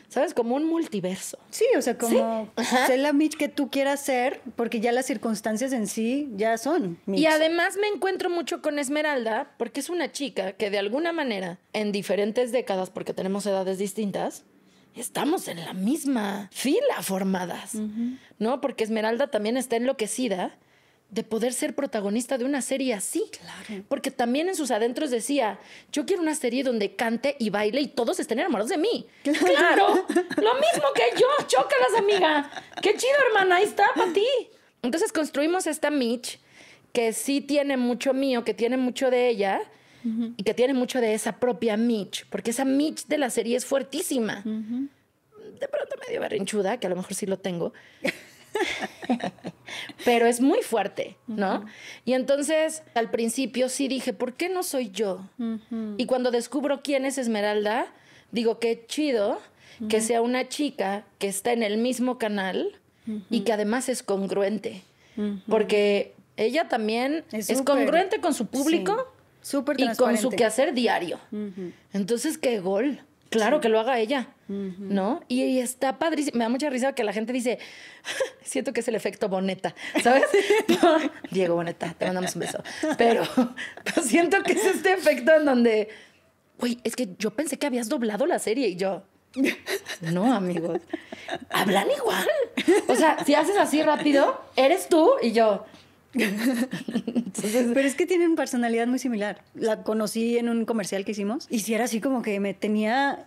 ¿sabes? Como un multiverso. Sí, o sea, como la Mitch que tú quieras ser porque ya las circunstancias en sí ya son. Y además me encuentro mucho con Esmeralda porque es una chica que de alguna manera en diferentes décadas, porque tenemos edades distintas, estamos en la misma fila formadas, ¿no? Porque Esmeralda también está enloquecida de poder ser protagonista de una serie así. Claro. Porque también en sus adentros decía, yo quiero una serie donde cante y baile y todos estén enamorados de mí. Claro, lo mismo que yo, chócalas, amiga. Qué chido, hermana, ahí está para ti. Entonces construimos esta Mitch que sí tiene mucho mío, que tiene mucho de ella, y que tiene mucho de esa propia Mitch, porque esa Mitch de la serie es fuertísima. De pronto medio barrinchuda, que a lo mejor sí lo tengo. pero es muy fuerte, ¿no? Y entonces al principio sí dije, ¿por qué no soy yo? Y cuando descubro quién es Esmeralda, digo, qué chido que sea una chica que está en el mismo canal y que además es congruente, porque ella también es, congruente con su público. Súper Y con su quehacer diario. Entonces, qué gol. Claro, que lo haga ella, ¿no? Y, está padrísimo. Me da mucha risa que la gente dice, siento que es el efecto Boneta, ¿sabes? Diego Boneta, te mandamos un beso. Pero siento que es este efecto en donde, güey, es que yo pensé que habías doblado la serie y yo, no, amigos. Hablan igual. O sea, si haces así rápido, eres tú y yo. pero es que tienen personalidad muy similar. La conocí en un comercial que hicimos y si era así como que me tenía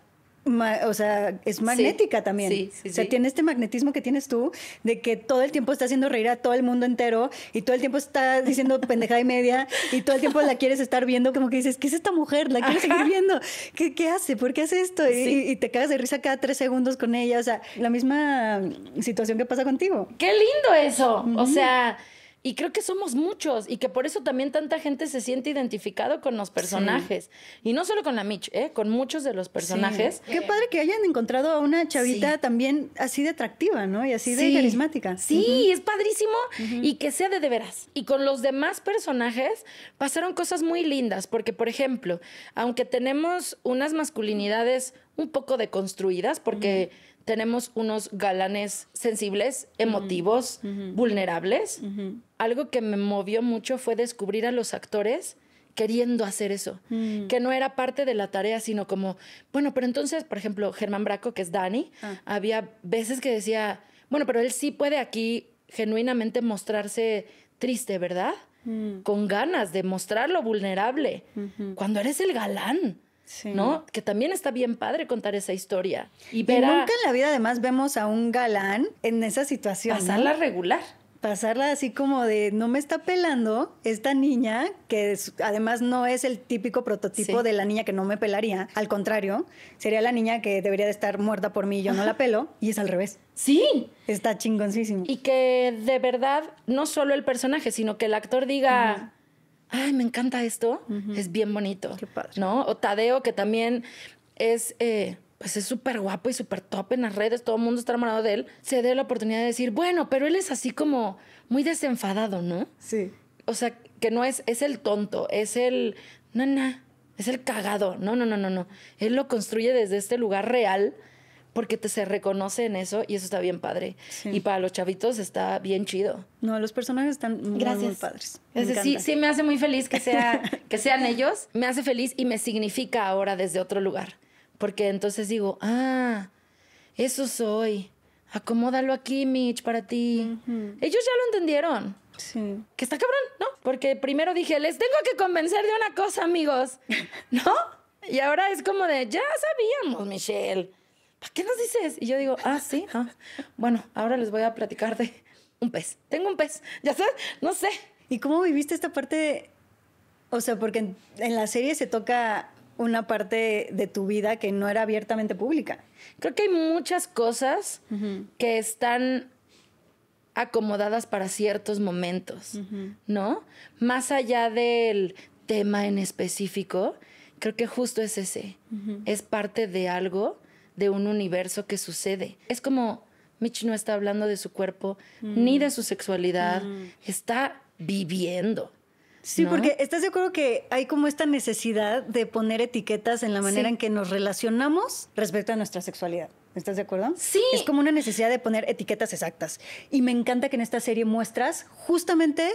o sea, es magnética también. o sea, tiene este magnetismo que tienes tú, de que todo el tiempo está haciendo reír a todo el mundo entero y todo el tiempo está diciendo pendejada y media y todo el tiempo la quieres estar viendo, como que dices, ¿qué es esta mujer? La quiero seguir viendo. ¿Qué, hace? ¿Por qué hace esto? Y, te cagas de risa cada tres segundos con ella. O sea, la misma situación que pasa contigo. ¡Qué lindo eso! O sea y creo que somos muchos y que por eso también tanta gente se siente identificado con los personajes. Y no solo con la Mitch, ¿eh? con muchos de los personajes. Qué eh. padre que hayan encontrado a una chavita también así de atractiva, ¿no? Y así de carismática. Sí, es padrísimo y que sea de de veras. Y con los demás personajes pasaron cosas muy lindas, porque por ejemplo, aunque tenemos unas masculinidades un poco deconstruidas, porque tenemos unos galanes sensibles, emotivos, vulnerables. Algo que me movió mucho fue descubrir a los actores queriendo hacer eso, que no era parte de la tarea, sino como, bueno, pero entonces, por ejemplo, Germán Braco, que es Dani, ah. había veces que decía, bueno, pero él sí puede aquí genuinamente mostrarse triste, ¿verdad? Con ganas de mostrarlo vulnerable, cuando eres el galán. ¿no? Que también está bien padre contar esa historia. Y, nunca en la vida además vemos a un galán en esa situación. Pasarla regular. Pasarla así como de no me está pelando esta niña, que además no es el típico prototipo de la niña que no me pelaría, al contrario, sería la niña que debería de estar muerta por mí y yo no la pelo, y es al revés. Sí. Está chingoncísimo. Y que de verdad, no solo el personaje, sino que el actor diga, ay, me encanta esto, es bien bonito. ¿No? O Tadeo, que también es... Eh, pues es súper guapo y súper top en las redes, todo el mundo está enamorado de él, se dé la oportunidad de decir, bueno, pero él es así como muy desenfadado, ¿no? Sí. O sea, que no es, es el tonto, es el, no, no, es el cagado, no, no, no, no, no. Él lo construye desde este lugar real porque te se reconoce en eso y eso está bien padre. Y para los chavitos está bien chido. No, los personajes están muy, Gracias. padres. Es sí, sí, me hace muy feliz que, sea, que sean ellos. Me hace feliz y me significa ahora desde otro lugar. Porque entonces digo, ah, eso soy. Acomódalo aquí, Mitch, para ti. Ellos ya lo entendieron. Sí. Que está cabrón, ¿no? Porque primero dije, les tengo que convencer de una cosa, amigos. ¿No? Y ahora es como de, ya sabíamos, Michelle. ¿qué nos dices? Y yo digo, ah, sí, ah, bueno, ahora les voy a platicar de un pez. Tengo un pez, ya sabes, no sé. ¿Y cómo viviste esta parte? O sea, porque en, la serie se toca una parte de tu vida que no era abiertamente pública. Creo que hay muchas cosas que están acomodadas para ciertos momentos, ¿no? Más allá del tema en específico, creo que justo es ese. Es parte de algo de un universo que sucede. Es como Mitch no está hablando de su cuerpo mm. ni de su sexualidad, mm. está viviendo. Sí, porque estás de acuerdo que hay como esta necesidad de poner etiquetas en la manera en que nos relacionamos respecto a nuestra sexualidad. ¿Estás de acuerdo? Sí. Es como una necesidad de poner etiquetas exactas. Y me encanta que en esta serie muestras justamente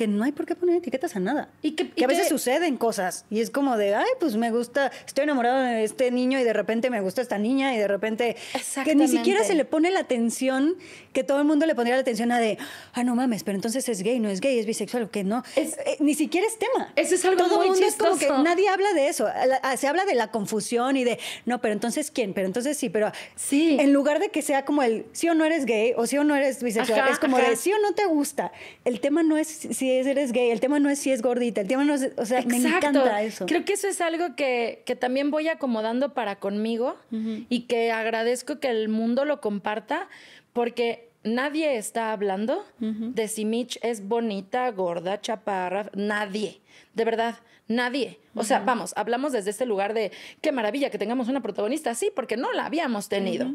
que no hay por qué poner etiquetas a nada. Y que, a veces suceden cosas y es como de, ay, pues me gusta, estoy enamorado de este niño y de repente me gusta esta niña y de repente... Que ni siquiera se le pone la atención que todo el mundo le pondría la atención a de, ah, no mames, pero entonces es gay, no es gay, es bisexual, o que no. Eh, ni siquiera es tema. Eso es algo todo el mundo Es como que nadie habla de eso. Se habla de la confusión y de, no, pero entonces quién, pero entonces sí, pero... Sí. En lugar de que sea como el, sí o no eres gay o sí o no eres bisexual, es como ajá. sí o no te gusta. El tema no es si eres gay, el tema no es si es gordita, el tema no es, o sea, me encanta eso. Creo que eso es algo que, también voy acomodando para conmigo y que agradezco que el mundo lo comparta porque nadie está hablando de si Mitch es bonita, gorda, chaparra, nadie, de verdad, nadie. O sea, vamos, hablamos desde este lugar de qué maravilla que tengamos una protagonista así, porque no la habíamos tenido,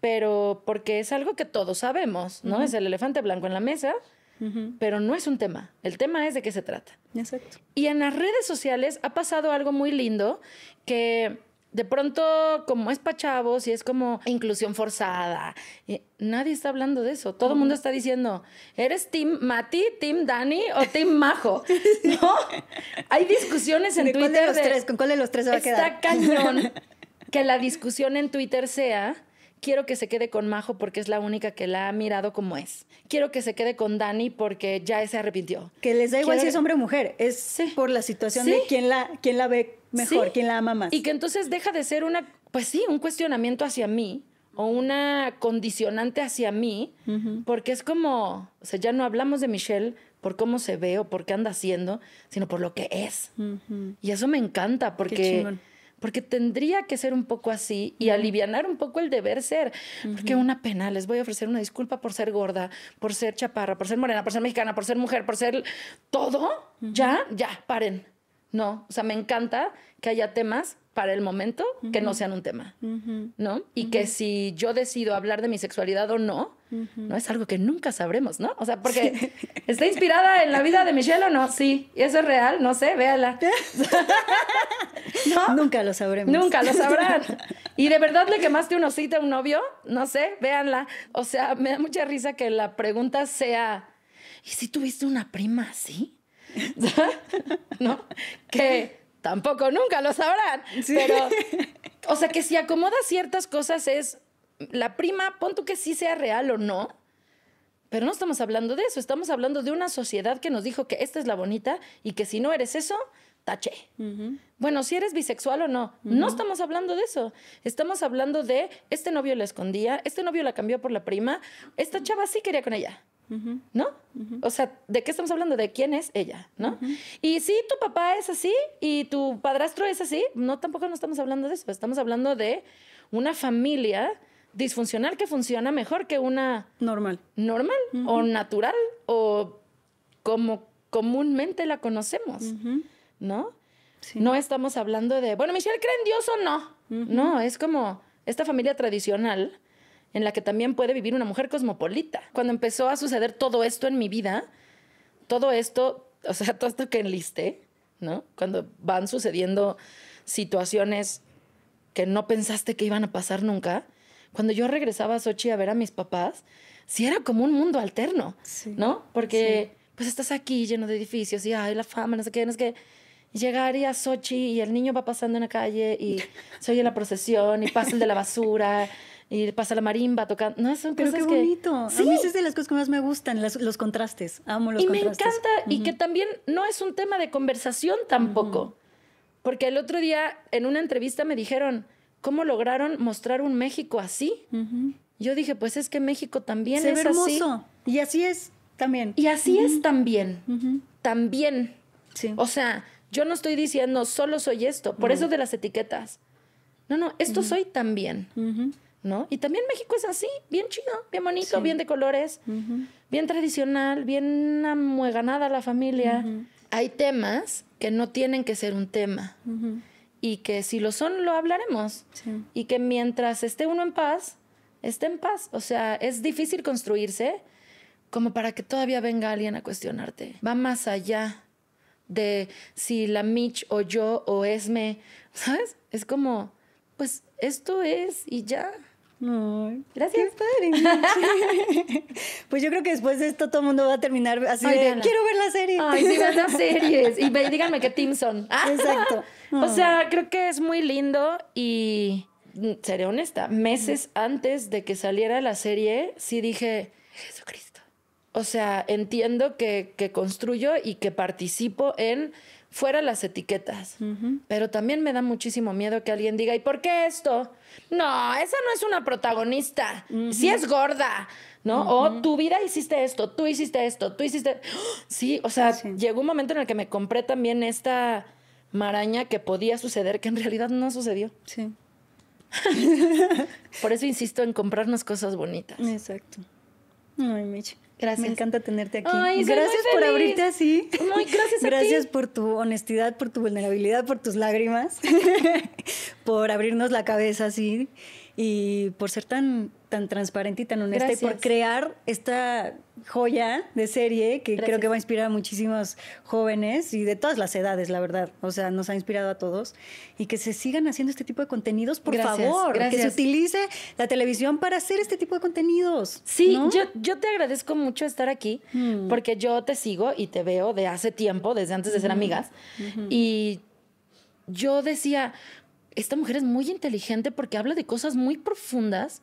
pero porque es algo que todos sabemos, ¿no? Es el elefante blanco en la mesa pero no es un tema. El tema es de qué se trata. Y en las redes sociales ha pasado algo muy lindo que de pronto, como es pachavos y es como inclusión forzada, nadie está hablando de eso. Todo el mundo está diciendo, ¿eres Team Mati, Team Dani o Team Majo? ¿No? Hay discusiones en Twitter. los ¿Con cuál de los tres se va a quedar? Está cañón que la discusión en Twitter sea quiero que se quede con Majo porque es la única que la ha mirado como es. Quiero que se quede con Dani porque ya se arrepintió. Que les da igual si es hombre o mujer, es por la situación de quién la, quién la ve mejor, quién la ama más. Y que entonces deja de ser una, pues sí, un cuestionamiento hacia mí o una condicionante hacia mí, porque es como, o sea, ya no hablamos de Michelle por cómo se ve o por qué anda haciendo, sino por lo que es. Y eso me encanta porque porque tendría que ser un poco así y alivianar un poco el deber ser, porque una pena, les voy a ofrecer una disculpa por ser gorda, por ser chaparra, por ser morena, por ser mexicana, por ser mujer, por ser todo, ya, ya, paren. No, o sea, me encanta que haya temas para el momento que no sean un tema, ¿no? Y que si yo decido hablar de mi sexualidad o no, no es algo que nunca sabremos, ¿no? O sea, porque está inspirada en la vida de Michelle o no, sí, y eso es real, no sé, véanla. ¿No? Nunca lo sabremos. Nunca lo sabrán. Y de verdad le quemaste un cita a un novio, no sé, véanla. O sea, me da mucha risa que la pregunta sea, ¿y si tuviste una prima así? ¿No? Que tampoco nunca lo sabrán. Pero, o sea, que si acomoda ciertas cosas es la prima, pon tú que sí sea real o no. Pero no estamos hablando de eso, estamos hablando de una sociedad que nos dijo que esta es la bonita y que si no eres eso, tache. Bueno, si eres bisexual o no, no estamos hablando de eso. Estamos hablando de este novio la escondía, este novio la cambió por la prima, esta chava sí quería con ella. ¿No? O sea, ¿de qué estamos hablando? ¿De quién es ella? ¿No? Y si tu papá es así y tu padrastro es así, no, tampoco no estamos hablando de eso. Estamos hablando de una familia disfuncional que funciona mejor que una... Normal. Normal o natural o como comúnmente la conocemos, ¿no? No estamos hablando de, bueno, Michelle, ¿cree en Dios o no? No, es como esta familia tradicional en la que también puede vivir una mujer cosmopolita. Cuando empezó a suceder todo esto en mi vida, todo esto, o sea, todo esto que enlisté, ¿no? Cuando van sucediendo situaciones que no pensaste que iban a pasar nunca, cuando yo regresaba a Sochi a ver a mis papás, sí era como un mundo alterno, ¿no? Porque pues estás aquí lleno de edificios y hay la fama, no sé qué, no que Llegar a Sochi y el niño va pasando en la calle y se oye la procesión y pasa el de la basura y pasa la marimba tocando. No, son Pero cosas bonito. Sí. es de las cosas que más me gustan, los contrastes. Amo los y contrastes. Y me encanta, y que también no es un tema de conversación tampoco. Porque el otro día en una entrevista me dijeron, ¿cómo lograron mostrar un México así? Yo dije, pues es que México también Se es hermoso. Y así es también. Y así es también. También. Sí. O sea, yo no estoy diciendo solo soy esto, por eso de las etiquetas. No, no, esto soy también. Y también México es así, bien chido, bien bonito, bien de colores, bien tradicional, bien amueganada la familia. Hay temas que no tienen que ser un tema y que si lo son, lo hablaremos. Y que mientras esté uno en paz, esté en paz. O sea, es difícil construirse como para que todavía venga alguien a cuestionarte. Va más allá de si la Mitch o yo o Esme, ¿sabes? Es como, pues esto es y ya gracias. padre. pues yo creo que después de esto todo el mundo va a terminar así quiero ver la serie. Ay, sí, las series. Y díganme qué teams son. Exacto. o sea, creo que es muy lindo y seré honesta, meses antes de que saliera la serie, sí dije, Jesucristo o sea, entiendo que, construyo y que participo en fuera las etiquetas. Pero también me da muchísimo miedo que alguien diga, ¿y por qué esto? No, esa no es una protagonista. Si sí es gorda, ¿no? O tu vida hiciste esto, tú hiciste esto, tú hiciste. Sí, o sea, llegó un momento en el que me compré también esta maraña que podía suceder, que en realidad no sucedió. Sí. por eso insisto en comprarnos cosas bonitas. Exacto. Ay, Michi. Gracias. Me encanta tenerte aquí. gracias por abrirte así. Muy gracias. gracias por tu honestidad, por tu vulnerabilidad, por tus lágrimas, por abrirnos la cabeza así y por ser tan tan transparente y tan honesta y por crear esta joya de serie que creo que va a inspirar a muchísimos jóvenes y de todas las edades, la verdad. O sea, nos ha inspirado a todos y que se sigan haciendo este tipo de contenidos, por favor, que se utilice la televisión para hacer este tipo de contenidos. Sí, yo, te agradezco mucho estar aquí mm. porque yo te sigo y te veo de hace tiempo, desde antes de ser amigas y yo decía, esta mujer es muy inteligente porque habla de cosas muy profundas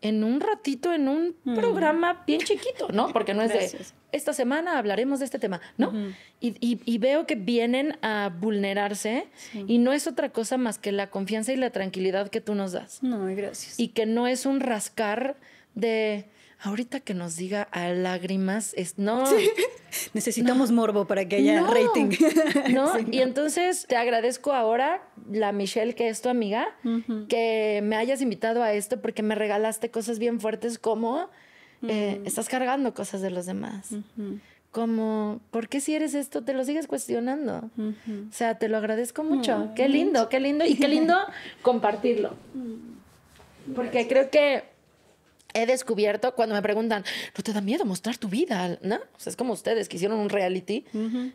en un ratito, en un programa bien chiquito, ¿no? Porque no es de esta semana hablaremos de este tema, ¿no? y, veo que vienen a vulnerarse y no es otra cosa más que la confianza y la tranquilidad que tú nos das. No, gracias. Y que no es un rascar de, ahorita que nos diga a lágrimas, es no. Necesitamos morbo para que haya rating. ¿No? Y entonces te agradezco ahora, la Michelle, que es tu amiga, que me hayas invitado a esto porque me regalaste cosas bien fuertes como eh, mm. estás cargando cosas de los demás. Como, ¿por qué si eres esto te lo sigues cuestionando? O sea, te lo agradezco mm. mucho. Qué lindo, qué lindo y qué lindo compartirlo. Mm. Porque creo que he descubierto cuando me preguntan, ¿no te da miedo mostrar tu vida? ¿No? O sea, es como ustedes que hicieron un reality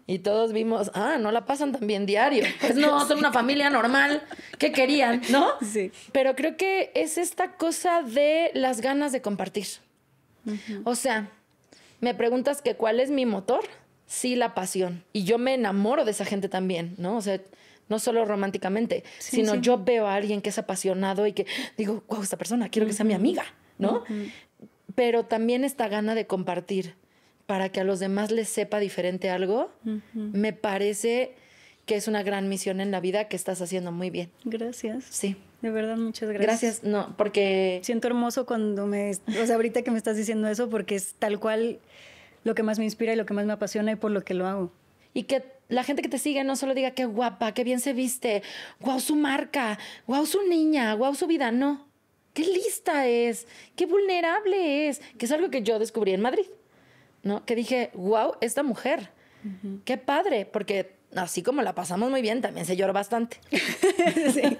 y todos vimos, ah, no la pasan tan bien diario. Pues no, son una familia normal. que querían? ¿No? Sí. Pero creo que es esta cosa de las ganas de compartir. O sea, me preguntas que cuál es mi motor. Sí, la pasión. Y yo me enamoro de esa gente también, ¿no? O sea, no solo románticamente, sino yo veo a alguien que es apasionado y que digo, wow, esta persona, quiero que sea mi amiga. ¿no? Pero también esta gana de compartir para que a los demás les sepa diferente algo, me parece que es una gran misión en la vida que estás haciendo muy bien. Gracias. Sí. De verdad, muchas gracias. Gracias, no, porque... Siento hermoso cuando me... O sea, ahorita que me estás diciendo eso, porque es tal cual lo que más me inspira y lo que más me apasiona y por lo que lo hago. Y que la gente que te sigue no solo diga qué guapa, qué bien se viste, guau su marca, guau su niña, guau su vida, no qué lista es, qué vulnerable es, que es algo que yo descubrí en Madrid, ¿no? Que dije, wow, esta mujer, qué padre, porque así como la pasamos muy bien, también se lloró bastante. sí.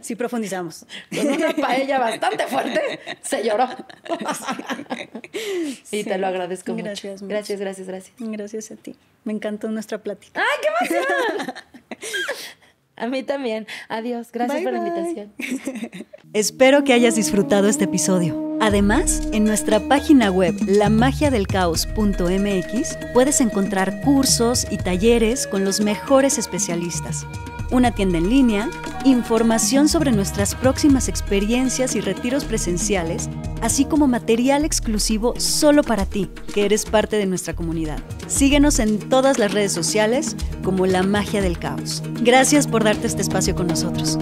sí. profundizamos. Con una paella bastante fuerte, se lloró. Y te lo agradezco gracias, mucho. mucho. Gracias, gracias, gracias. Gracias a ti. Me encantó nuestra plática. ¡Ay, qué más. A mí también. Adiós. Gracias por la invitación. Espero que hayas disfrutado este episodio. Además, en nuestra página web lamagiadelcaos.mx puedes encontrar cursos y talleres con los mejores especialistas una tienda en línea, información sobre nuestras próximas experiencias y retiros presenciales, así como material exclusivo solo para ti, que eres parte de nuestra comunidad. Síguenos en todas las redes sociales como La Magia del Caos. Gracias por darte este espacio con nosotros.